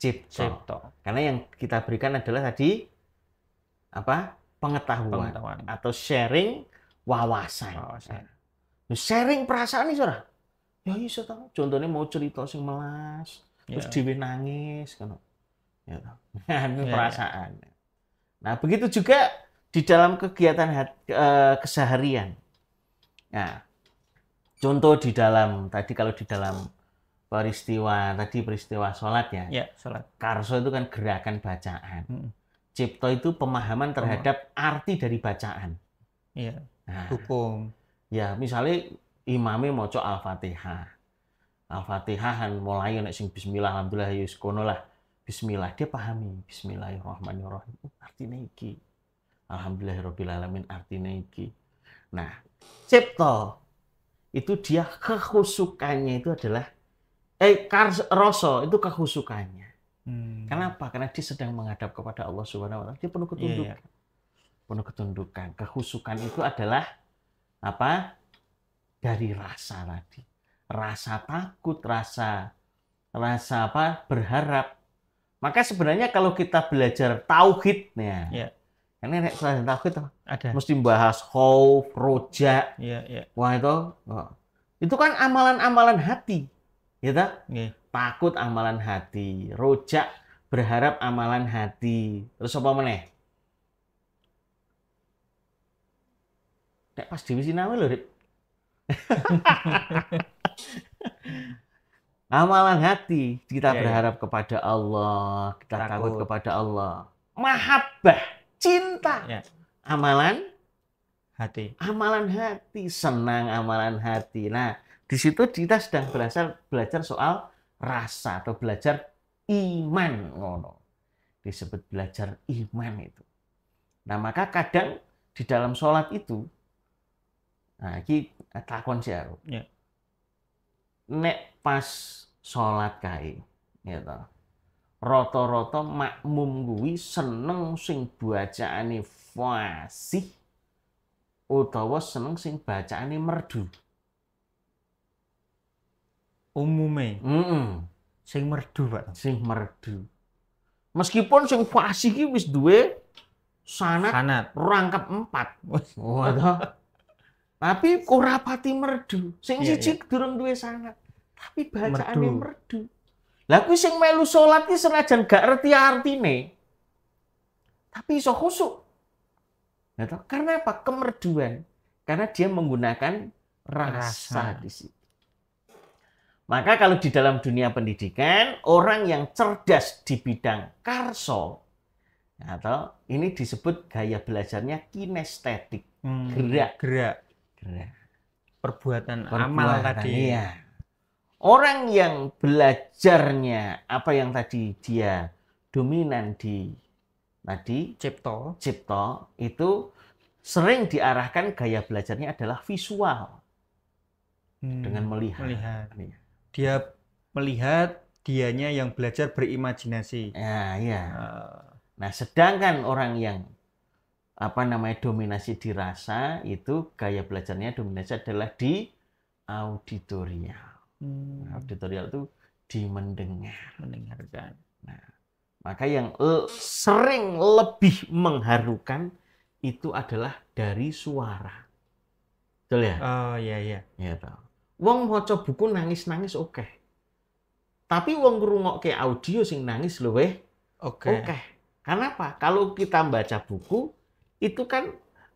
chip, cipto. Karena yang kita berikan adalah tadi apa? pengetahuan, pengetahuan. atau sharing wawasan. wawasan. Nah, sharing perasaan nih, Saudara. Ya iso iya, Contohnya mau cerita sing melas, yeah. terus dhewe nangis kan. (laughs) Ya perasaan. Nah, begitu juga di dalam kegiatan keseharian. Nah, contoh di dalam tadi kalau di dalam peristiwa tadi peristiwa sholat ya. Ya, sholat. Karso itu kan gerakan bacaan. Hmm. Cipto itu pemahaman terhadap oh. arti dari bacaan. Iya. Nah, hukum. Ya, misalnya mau mau Al-Fatihah. al kan mulai nek sing bismillah alhamdulillah ya lah. Bismillah dia pahami bismillahirrahmanirrahim. Uh, artinya iki. Alhamdulillahirobbilalamin alamin artinya iki. Nah, cipto itu dia kekhusukannya itu adalah eh kars roso itu kehusukannya. Hmm. Kenapa? Karena dia sedang menghadap kepada Allah Subhanahu wa taala. Dia penuh iya, iya. ketundukan. Yeah. Penuh ketundukan. Kehusukan itu adalah apa? Dari rasa tadi. Rasa takut, rasa rasa apa? berharap. Maka sebenarnya kalau kita belajar tauhidnya, yeah. Karena selain tauhid ada. Mesti membahas khauf, roja. Iya, iya. Wah itu. Oh. Itu kan amalan-amalan hati gitu iya Yeah. Iya. Takut amalan hati, rojak berharap amalan hati. Terus apa meneh? Nek pas Dewi Sinawi lho, Rik. (laughs) amalan hati, kita yeah, iya. berharap yeah. kepada Allah, kita takut. takut kepada Allah. Mahabbah, cinta. Yeah. Amalan hati. Amalan hati, senang amalan hati. Nah, di situ kita sedang belajar belajar soal rasa atau belajar iman ngono. Disebut belajar iman itu. Nah, maka kadang di dalam sholat itu nah ini takon sih aku. ya. Nek pas sholat kai gitu. Ya roto-roto makmum gue seneng sing bacaane fasih utawa seneng sing bacaan merdu umume mm -mm. sing merdu pak sing merdu meskipun sing fasih ki wis duwe sanat, sanat. rangkap empat waduh tapi ora pati merdu sing yeah, siji yeah. durung duwe sanat tapi bacaane merdu, merdu. lah kuwi sing melu salat ki senajan gak ngerti artine tapi iso khusuk karena apa kemerduan karena dia menggunakan rasa, rasa. di situ maka kalau di dalam dunia pendidikan, orang yang cerdas di bidang karso, atau ini disebut gaya belajarnya kinestetik, hmm, gerak. Gerak. gerak. Perbuatan, Perbuatan amal tadi. Iya. Orang yang belajarnya apa yang tadi dia dominan di tadi cipto cipto itu sering diarahkan gaya belajarnya adalah visual hmm, dengan melihat. melihat. Iya dia melihat dianya yang belajar berimajinasi. Ya, ya. Uh, nah, sedangkan orang yang apa namanya dominasi dirasa itu gaya belajarnya dominasi adalah di auditorial. Hmm. Nah, auditorial itu di mendengar, mendengarkan. Nah, maka yang e, sering lebih mengharukan itu adalah dari suara. Betul ya? Oh, iya iya. Iya, Wong maca buku nangis-nangis oke. Okay. Tapi wong ngrungokke audio sing nangis luweh oke. Okay. Okay. Kenapa? Kalau kita baca buku itu kan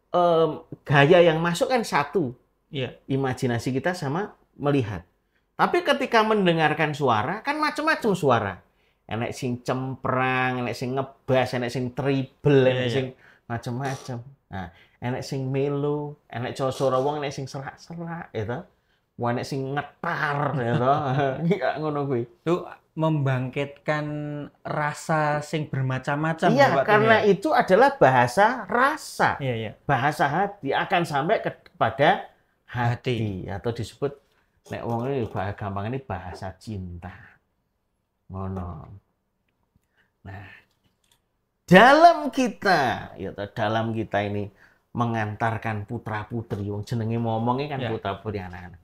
um, gaya yang masuk kan satu. Yeah. Imajinasi kita sama melihat. Tapi ketika mendengarkan suara kan macam-macam suara. Enek sing cemprang, enek sing ngebas, enek sing tribel, iya, enek yeah, sing yeah. macam-macam. Nah, enek sing melu, enek cowok wong, enek sing serak-serak gitu wanek sing ngetar ya (laughs) Iya, ngono kuwi itu membangkitkan rasa sing bermacam-macam iya karena ya. itu adalah bahasa rasa iya, iya. bahasa hati akan sampai kepada hati, hati. atau disebut nek wong ini gampang ini bahasa cinta ngono nah dalam kita ya dalam kita ini mengantarkan putra putri wong jenenge ngomongnya kan ya. putra putri anak-anak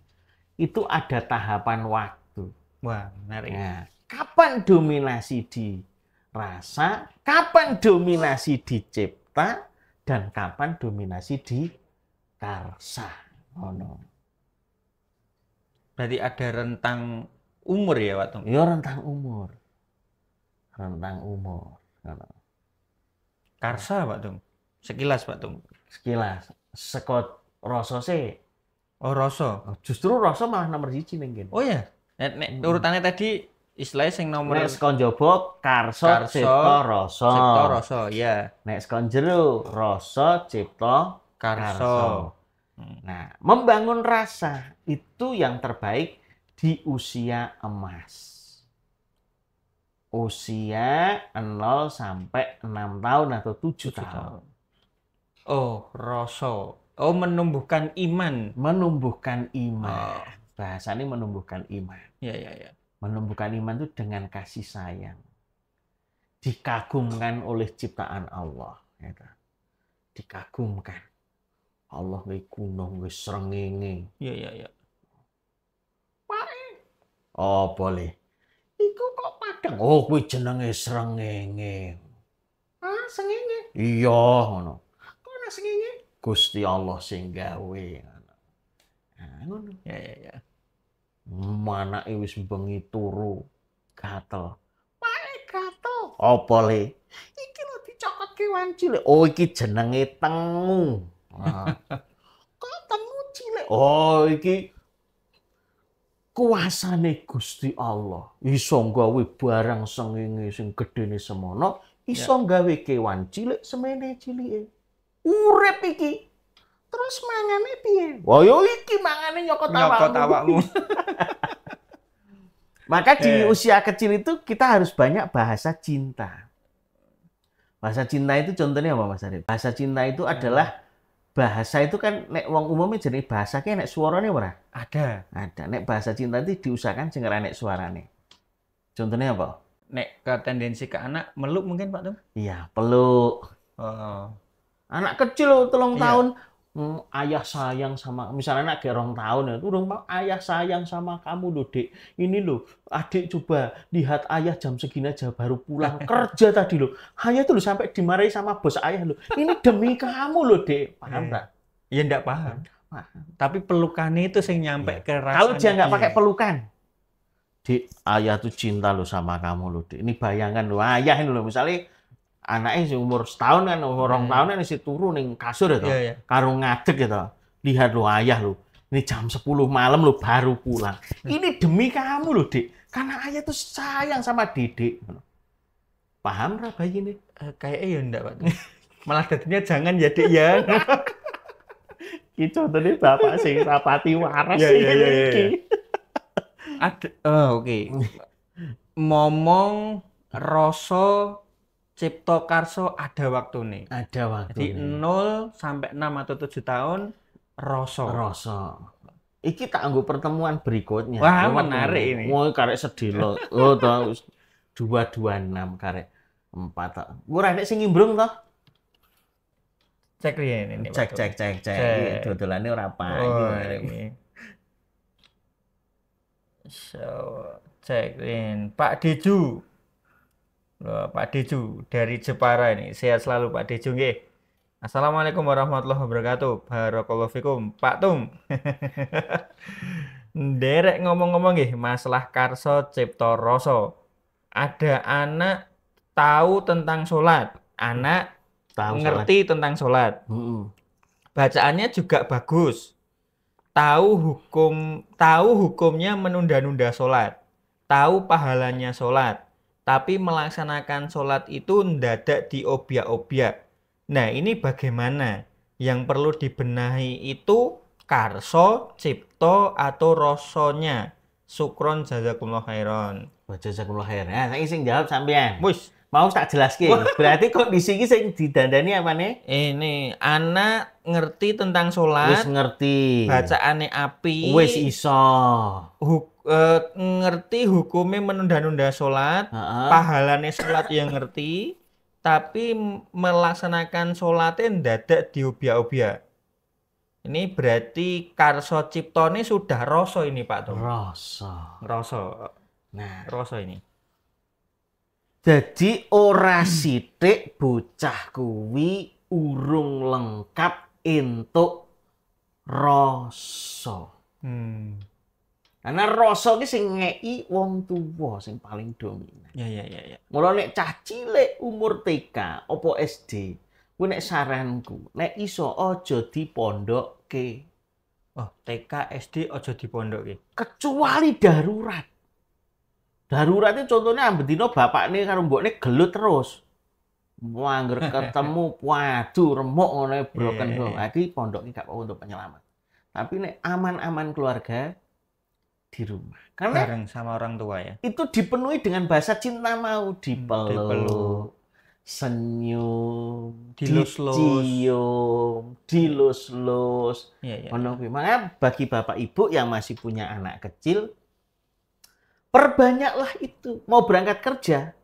itu ada tahapan waktu. Wah, menarik. Nah, kapan dominasi di rasa, kapan dominasi di cipta, dan kapan dominasi di karsa. Oh, no. Berarti ada rentang umur ya, Pak Tung? Ya, rentang umur. Rentang umur. Karsa, Pak Tung? Sekilas, Pak Tung? Sekilas. Sekot rosose Oh rasa. Justru rasa malah nomor siji mungkin. Oh iya. Nek, nek hmm. urutannya tadi istilahnya sing nomor nek sekon jaba karso, karso cipta rasa. Cipta rasa, iya. Nek sekon jero rasa cipta karso. karso. Hmm. Nah, membangun rasa itu yang terbaik di usia emas. Usia 0 sampai 6 tahun atau 7, 7 tahun. tahun. Oh, rasa. Oh, menumbuhkan iman. Menumbuhkan iman. Oh. Bahasanya menumbuhkan iman. Ya, ya, ya. Menumbuhkan iman itu dengan kasih sayang. Dikagumkan oleh ciptaan Allah. Ya, dikagumkan. Allah nggih gunung, nggih Ya Iya, iya, iya. Oh, boleh. Iku kok padang. Oh, kuwi jenenge srengenge. Ah, srengenge? Iya, ngono. Kok ana srengenge? Gusti Allah sing gawe. Ngono. Nah, ya ya ya. wis bengi turu gatel. Pae gatel. Apa le? Iki lho dicokot kewan cilik. Oh iki jenenge tengu. Ah. (laughs) Kok tengu cilik? Oh iki kuasane Gusti Allah iso gawe barang sengenge sing gedene semono iso ya. gawe kewan cilik semene cilike urip iki. Terus mangane piye? Wah yo iki mangane nyokot awakmu. (laughs) Maka di eh. usia kecil itu kita harus banyak bahasa cinta. Bahasa cinta itu contohnya apa Mas Arif? Bahasa cinta itu adalah bahasa itu kan nek wong umumnya jadi bahasa kayak nek suaranya ora? Ada. Ada. Nek bahasa cinta itu diusahakan jengar nek suarane. Contohnya apa? Nek ke tendensi ke anak meluk mungkin Pak tuh? Iya, peluk. Oh. Anak kecil telung yeah. tahun Hmm, ayah sayang sama misalnya anak gerong tahun ya turun ayah sayang sama kamu loh dek ini loh adik coba lihat ayah jam segini aja baru pulang (laughs) kerja tadi loh ayah tuh loh sampai dimarahi sama bos ayah loh ini demi (laughs) kamu loh dek paham iya. nggak yeah. ya enggak paham. tapi pelukan itu sing nyampe yeah. ke kalau dia nggak pakai iya. pelukan dek ayah tuh cinta lo sama kamu lo dek ini bayangan lo, ayah ini loh misalnya anaknya umur setahun kan orang yeah. Hmm. tahun kan si turu neng kasur itu ya yeah, yeah. Iya. karung ngadeg gitu lihat lu ayah lu ini jam 10 malam lu baru pulang hmm. ini demi kamu loh dek karena ayah tuh sayang sama dedek paham raba bayi ini uh, kayaknya ya enggak pak malah jadinya jangan ya dek ya (laughs) itu tadi bapak sih rapati waras Yeah, yeah, yeah, yeah. Ada, oh, oke okay. (laughs) momong rasa Cipto Karso ada waktu nih. Ada waktu. Jadi nih. 0 sampai 6 atau 7 tahun rasa. Rasa. Iki tak anggo pertemuan berikutnya. Wah, Cuma menarik ini. Mau karek sedih lo. Lo tau 226 karek 4. Gua rek sing imbrung to. Cek riyen ini. Cek, cek cek cek cek. Dodolane ora payu oh, ini. So, cek riyen. Pak Deju. Eh, Pak Deju dari Jepara ini. Sehat selalu Pak Deju nggih. Assalamualaikum warahmatullahi wabarakatuh. Barakallahu fikum Pak Tum. (laughs) Derek ngomong-ngomong nggih masalah Karso Cipto Roso. Ada anak tahu tentang sholat, anak tahu ngerti sholat. tentang sholat. Bacaannya juga bagus. Tahu hukum, tahu hukumnya menunda-nunda sholat. Tahu pahalanya sholat tapi melaksanakan sholat itu mendadak diobyak-obyak. Nah ini bagaimana? Yang perlu dibenahi itu karso, cipto, atau rosonya. Sukron jazakumullah khairan. Jazakumullah khairan. Nah, saya sing jawab sampean. Wis. Mau tak jelaskan? (laughs) Berarti kondisi ini sing didandani apa nih? Ini anak ngerti tentang sholat. Wis ngerti. Bacaane api. Wis iso. Huk uh, ngerti hukumnya menunda-nunda sholat, uh-huh. pahalanya sholat yang ngerti, tapi melaksanakan sholatnya dadak diubia-ubia. Ini berarti karso cipto ini sudah rosso ini Pak Tom. Rosso. Rosso. Nah. Rosso ini. Jadi ora sithik bocah kuwi urung lengkap untuk rosso. Hmm. Karena rasa ki sing ngeki wong tuwa sing paling dominan. Ya ya ya ya. Mula nek cah cilik umur TK opo SD, kuwi nek saranku, nek iso pondok ke, Oh, TK SD pondok ke. Kecuali darurat. Darurat itu contohnya nih karung karo mbokne gelut terus. Wangger (laughs) ketemu waduh remuk ngono ya, broken home. Iya, iya, yeah, iya. yeah, yeah. Jadi pondoknya gak untuk penyelamat. Tapi nek aman-aman keluarga, di rumah. Karena bareng sama orang tua ya. Itu dipenuhi dengan bahasa cinta mau hmm, dipeluk, dipeluk. senyum, dilus dicium, dilus los Ya, ya. Iya. Makanya bagi bapak ibu yang masih punya anak kecil, perbanyaklah itu. Mau berangkat kerja,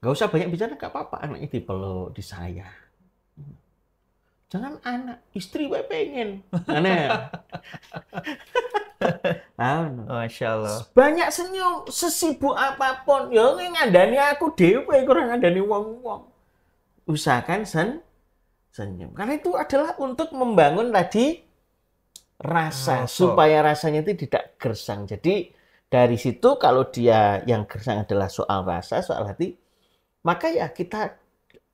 nggak usah banyak bicara, nggak apa-apa anaknya dipeluk, disayang jangan anak istri gue pengen aneh (laughs) Tahu. Masya Allah. Banyak senyum, sesibuk apapun. Ya ngandani aku dewe, kurang ngandani wong-wong. Usahakan sen senyum. Karena itu adalah untuk membangun tadi rasa oh, supaya rasanya itu tidak gersang. Jadi dari situ kalau dia yang gersang adalah soal rasa, soal hati, maka ya kita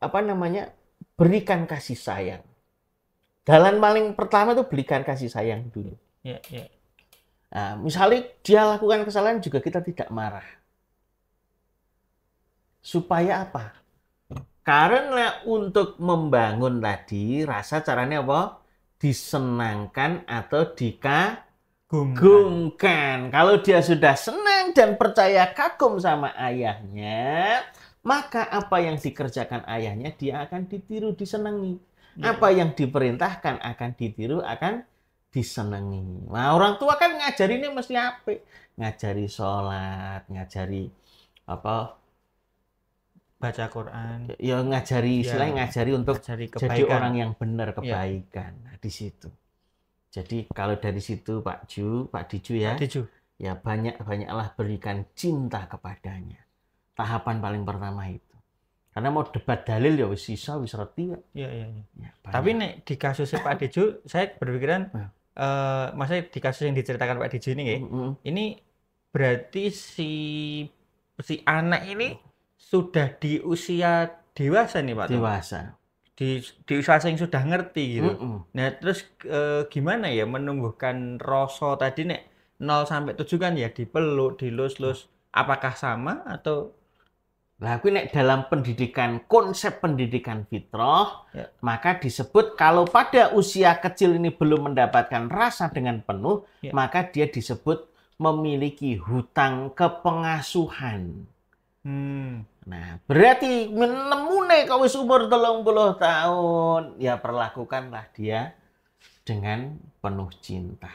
apa namanya berikan kasih sayang. Jalan paling pertama itu berikan kasih sayang dulu. Ya, ya. Nah, misalnya dia lakukan kesalahan juga kita tidak marah. Supaya apa? Karena untuk membangun tadi rasa caranya apa? Disenangkan atau dikagumkan. Kalau dia sudah senang dan percaya kagum sama ayahnya, maka apa yang dikerjakan ayahnya dia akan ditiru, disenangi. Ya. Apa yang diperintahkan akan ditiru, akan disenangi. Nah, orang tua kan ngajarinnya mesti apik. Ngajari sholat, ngajari apa baca Quran. Ya ngajari ya, istilahnya ngajari untuk ngajari jadi orang yang benar iya. kebaikan. Ya. Nah, di situ. Jadi kalau dari situ Pak Ju, Pak Diju ya. Pak Diju. Ya banyak-banyaklah berikan cinta kepadanya. Tahapan paling pertama itu. Karena mau debat dalil ya wis sisa wis reti ya. Iya iya. Ya, ya Tapi nek di kasus Pak Diju saya berpikiran nah uh, maksudnya di kasus yang diceritakan Pak DJ ini ya, mm -hmm. ini berarti si si anak ini sudah di usia dewasa nih Pak. Dewasa. Di di usia yang sudah ngerti gitu. Mm -hmm. Nah, terus e, gimana ya menumbuhkan rasa tadi nek 0 sampai 7 kan ya dipeluk, dilus-lus. Apakah sama atau Nah, aku nek dalam pendidikan konsep pendidikan fitrah, ya. maka disebut kalau pada usia kecil ini belum mendapatkan rasa dengan penuh, ya. maka dia disebut memiliki hutang kepengasuhan. Hmm. Nah, berarti menemune kau wis umur 30 tahun, ya perlakukanlah dia dengan penuh cinta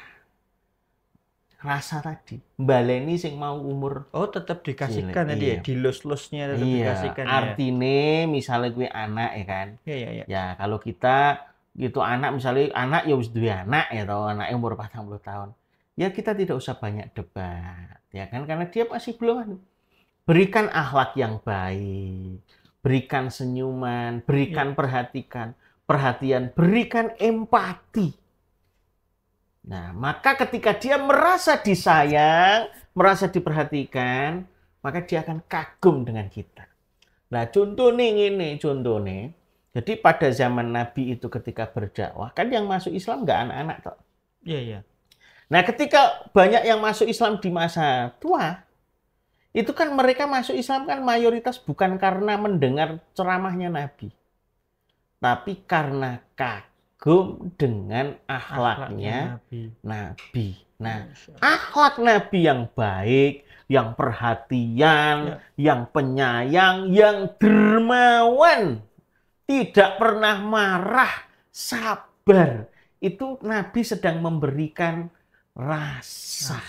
rasa tadi baleni sing mau umur oh tetap dikasihkan tadi ya? iya. ya di los-losnya tetap iya. dikasihkan ya? artine ya. misalnya gue anak ya kan iya, iya, iya. ya kalau kita gitu anak misalnya anak ya wis duwe anak ya tau anak umur 40 tahun ya kita tidak usah banyak debat ya kan karena dia masih belum anu. berikan akhlak yang baik berikan senyuman berikan iya. perhatikan perhatian berikan empati Nah, maka ketika dia merasa disayang, merasa diperhatikan, maka dia akan kagum dengan kita. Nah, contoh nih ini, contoh nih. Jadi pada zaman Nabi itu ketika berdakwah, kan yang masuk Islam nggak anak-anak toh. Iya, iya. Nah, ketika banyak yang masuk Islam di masa tua, itu kan mereka masuk Islam kan mayoritas bukan karena mendengar ceramahnya Nabi, tapi karena kagum kagum dengan akhlaknya, Nabi. Nabi. Nah, akhlak Nabi yang baik, yang perhatian, ya. yang penyayang, yang dermawan, tidak pernah marah, sabar. Itu Nabi sedang memberikan rasa.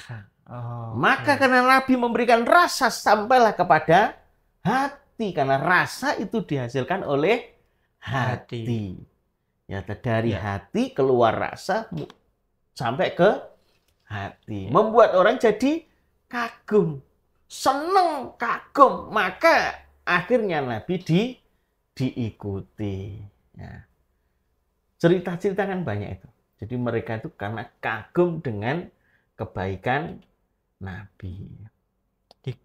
Oh, Maka karena Nabi memberikan rasa sampailah kepada hati karena rasa itu dihasilkan oleh hati. Ya, dari ya. hati keluar rasa sampai ke hati. Ya. Membuat orang jadi kagum, seneng, kagum. Maka akhirnya Nabi di diikuti. Ya. Cerita-cerita kan banyak itu. Jadi mereka itu karena kagum dengan kebaikan Nabi.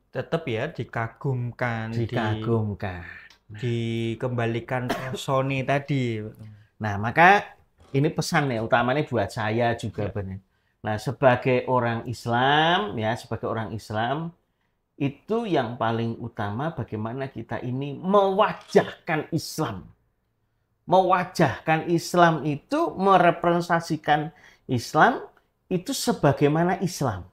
tetap ya dikagumkan. Dikagumkan. Di, nah. Dikembalikan personi tadi. Nah, maka ini pesan ya utamanya buat saya juga ya. benar. Nah, sebagai orang Islam ya, sebagai orang Islam itu yang paling utama bagaimana kita ini mewajahkan Islam. Mewajahkan Islam itu merepresentasikan Islam itu sebagaimana Islam.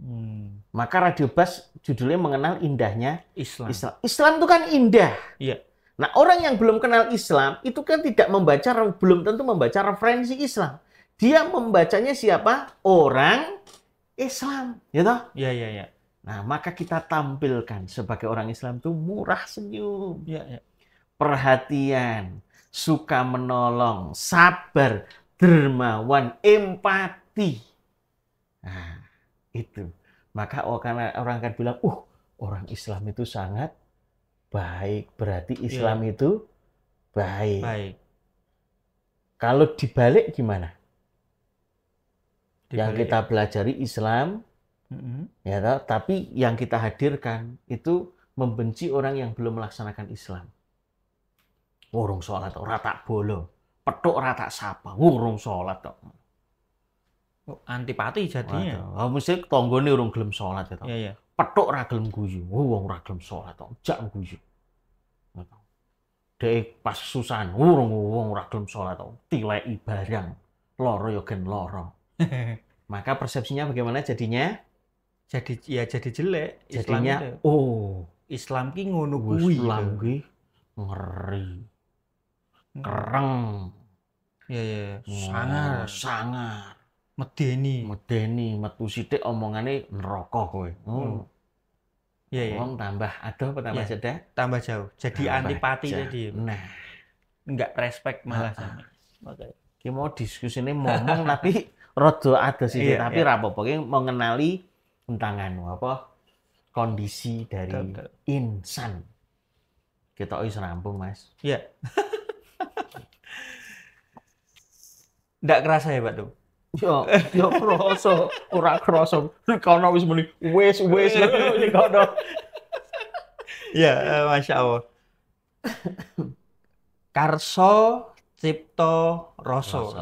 Hmm. Maka Radio Bas judulnya mengenal indahnya Islam. Islam. Islam itu kan indah. Iya. Nah, orang yang belum kenal Islam itu kan tidak membaca belum tentu membaca referensi Islam. Dia membacanya siapa? Orang Islam, ya toh? Ya ya ya. Nah, maka kita tampilkan sebagai orang Islam itu murah senyum, ya, ya. perhatian, suka menolong, sabar, dermawan, empati. Nah, itu. Maka orang akan bilang, "Uh, orang Islam itu sangat baik. Berarti iya. Islam yeah. itu baik. baik. Kalau dibalik gimana? Dibalik. Yang kita pelajari Islam, mm-hmm. ya tapi yang kita hadirkan itu membenci orang yang belum melaksanakan Islam. Wurung sholat, rata bolong, petuk rata sapa, wurung sholat. Oh, antipati jadinya. Oh, mesti tonggone urung gelem sholat ya. yeah, yeah. Iya petuk ra gelem guyu. Oh, wong ra gelem salat kok jak guyu. Dek pas susan, urung oh, wong ra gelem salat kok tileki barang. Loro ya gen loro. (laughs) Maka persepsinya bagaimana jadinya? Jadi ya jadi jelek. Jadinya Islam oh, Islam ki ngono kuwi. Islam ki ngeri. Hmm. Kereng. Ya ya, ya. sangar, sangar medeni medeni metu sithik omongane neraka kowe hmm. hmm. Ya. ya. tambah aduh apa tambah ya, yeah. Tambah jauh. Jadi tambah antipati jauh. jadi. Nah, enggak respect malah ah, ah. sama. Makanya. Ki mau diskusi ini ngomong (laughs) tapi rada ada sih, iya, tapi iya. rapopo mengenali tantangan apa kondisi dari betul, betul. insan. Kita wis rampung, Mas. Iya. (laughs) ndak kerasa ya, Pak tuh Yo, ya, yo ya kroso, ora kroso. Kau nawis wis muni wes. wis kau dong. Ya, Masya Allah. Karso cipto roso.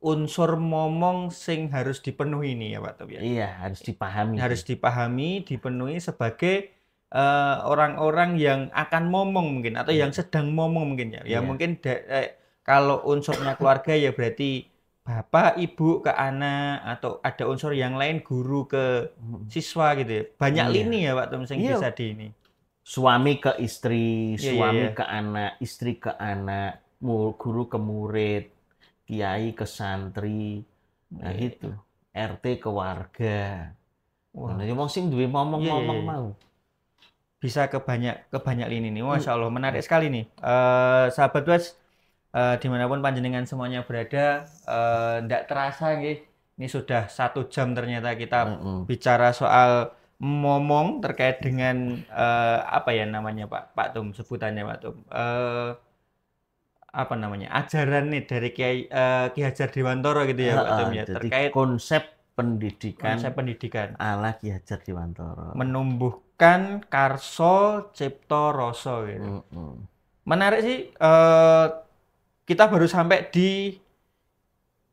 Unsur momong sing harus dipenuhi ini ya Pak Tobi. Iya, harus dipahami. Harus dipahami, dipenuhi sebagai eh, orang-orang uh, yang akan momong mungkin atau yeah. yang sedang momong mungkin ya. Ya yeah. mungkin eh, kalau unsurnya keluarga ya berarti bapak, ibu ke anak atau ada unsur yang lain guru ke hmm. siswa gitu ya. Banyak iya. lini ya Pak Tom sing iya. bisa di ini. Suami ke istri, iya, iya, suami iya. ke anak, istri ke anak, guru ke murid, kiai ke santri. Nah iya. iya. gitu. RT ke warga. Wah, wow. Nah, ya, wong sing duwe ngomong-ngomong iya, iya. mau. Bisa ke banyak ke banyak lini nih. Wah, hmm. Masya Allah menarik sekali nih. uh, sahabat Wes, uh, dimanapun panjenengan semuanya berada tidak eh, uh, terasa nih. ini sudah satu jam ternyata kita mm -hmm. bicara soal momong terkait dengan uh, apa ya namanya Pak Pak Tum sebutannya Pak Tum uh, apa namanya ajaran nih dari Kiai uh, Ki Hajar Dewantoro gitu ya uh, Pak Tum ya jadi terkait konsep pendidikan konsep pendidikan ala Ki Hajar Dewantoro menumbuhkan karso cipto rasa gitu. Mm -hmm. Menarik sih uh, kita baru sampai di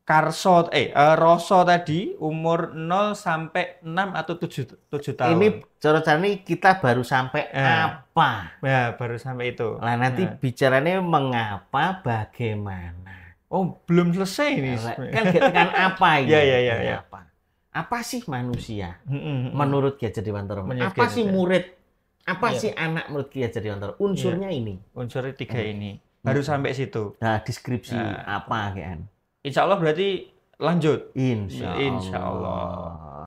Karso eh, eh Roso tadi umur 0 sampai 6 atau 7 7 tahun. Ini cara ini kita baru sampai eh. apa? Ya, baru sampai itu. Nah, nanti eh. bicaranya mengapa, bagaimana. Oh, belum selesai ini. Kan dengan apa (laughs) ini? Ya, ya, ya, ya. Apa? Apa sih manusia? Mm, mm, mm. menurut Ki Hajar Dewantoro. Apa sih murid? Apa ya. sih anak menurut Ki Hajar Dewantoro? Unsurnya ya. ini. Unsurnya tiga hmm. ini baru sampai situ. Nah, deskripsi nah. apa kan? Insya Allah berarti lanjut. Insya, Insya Allah.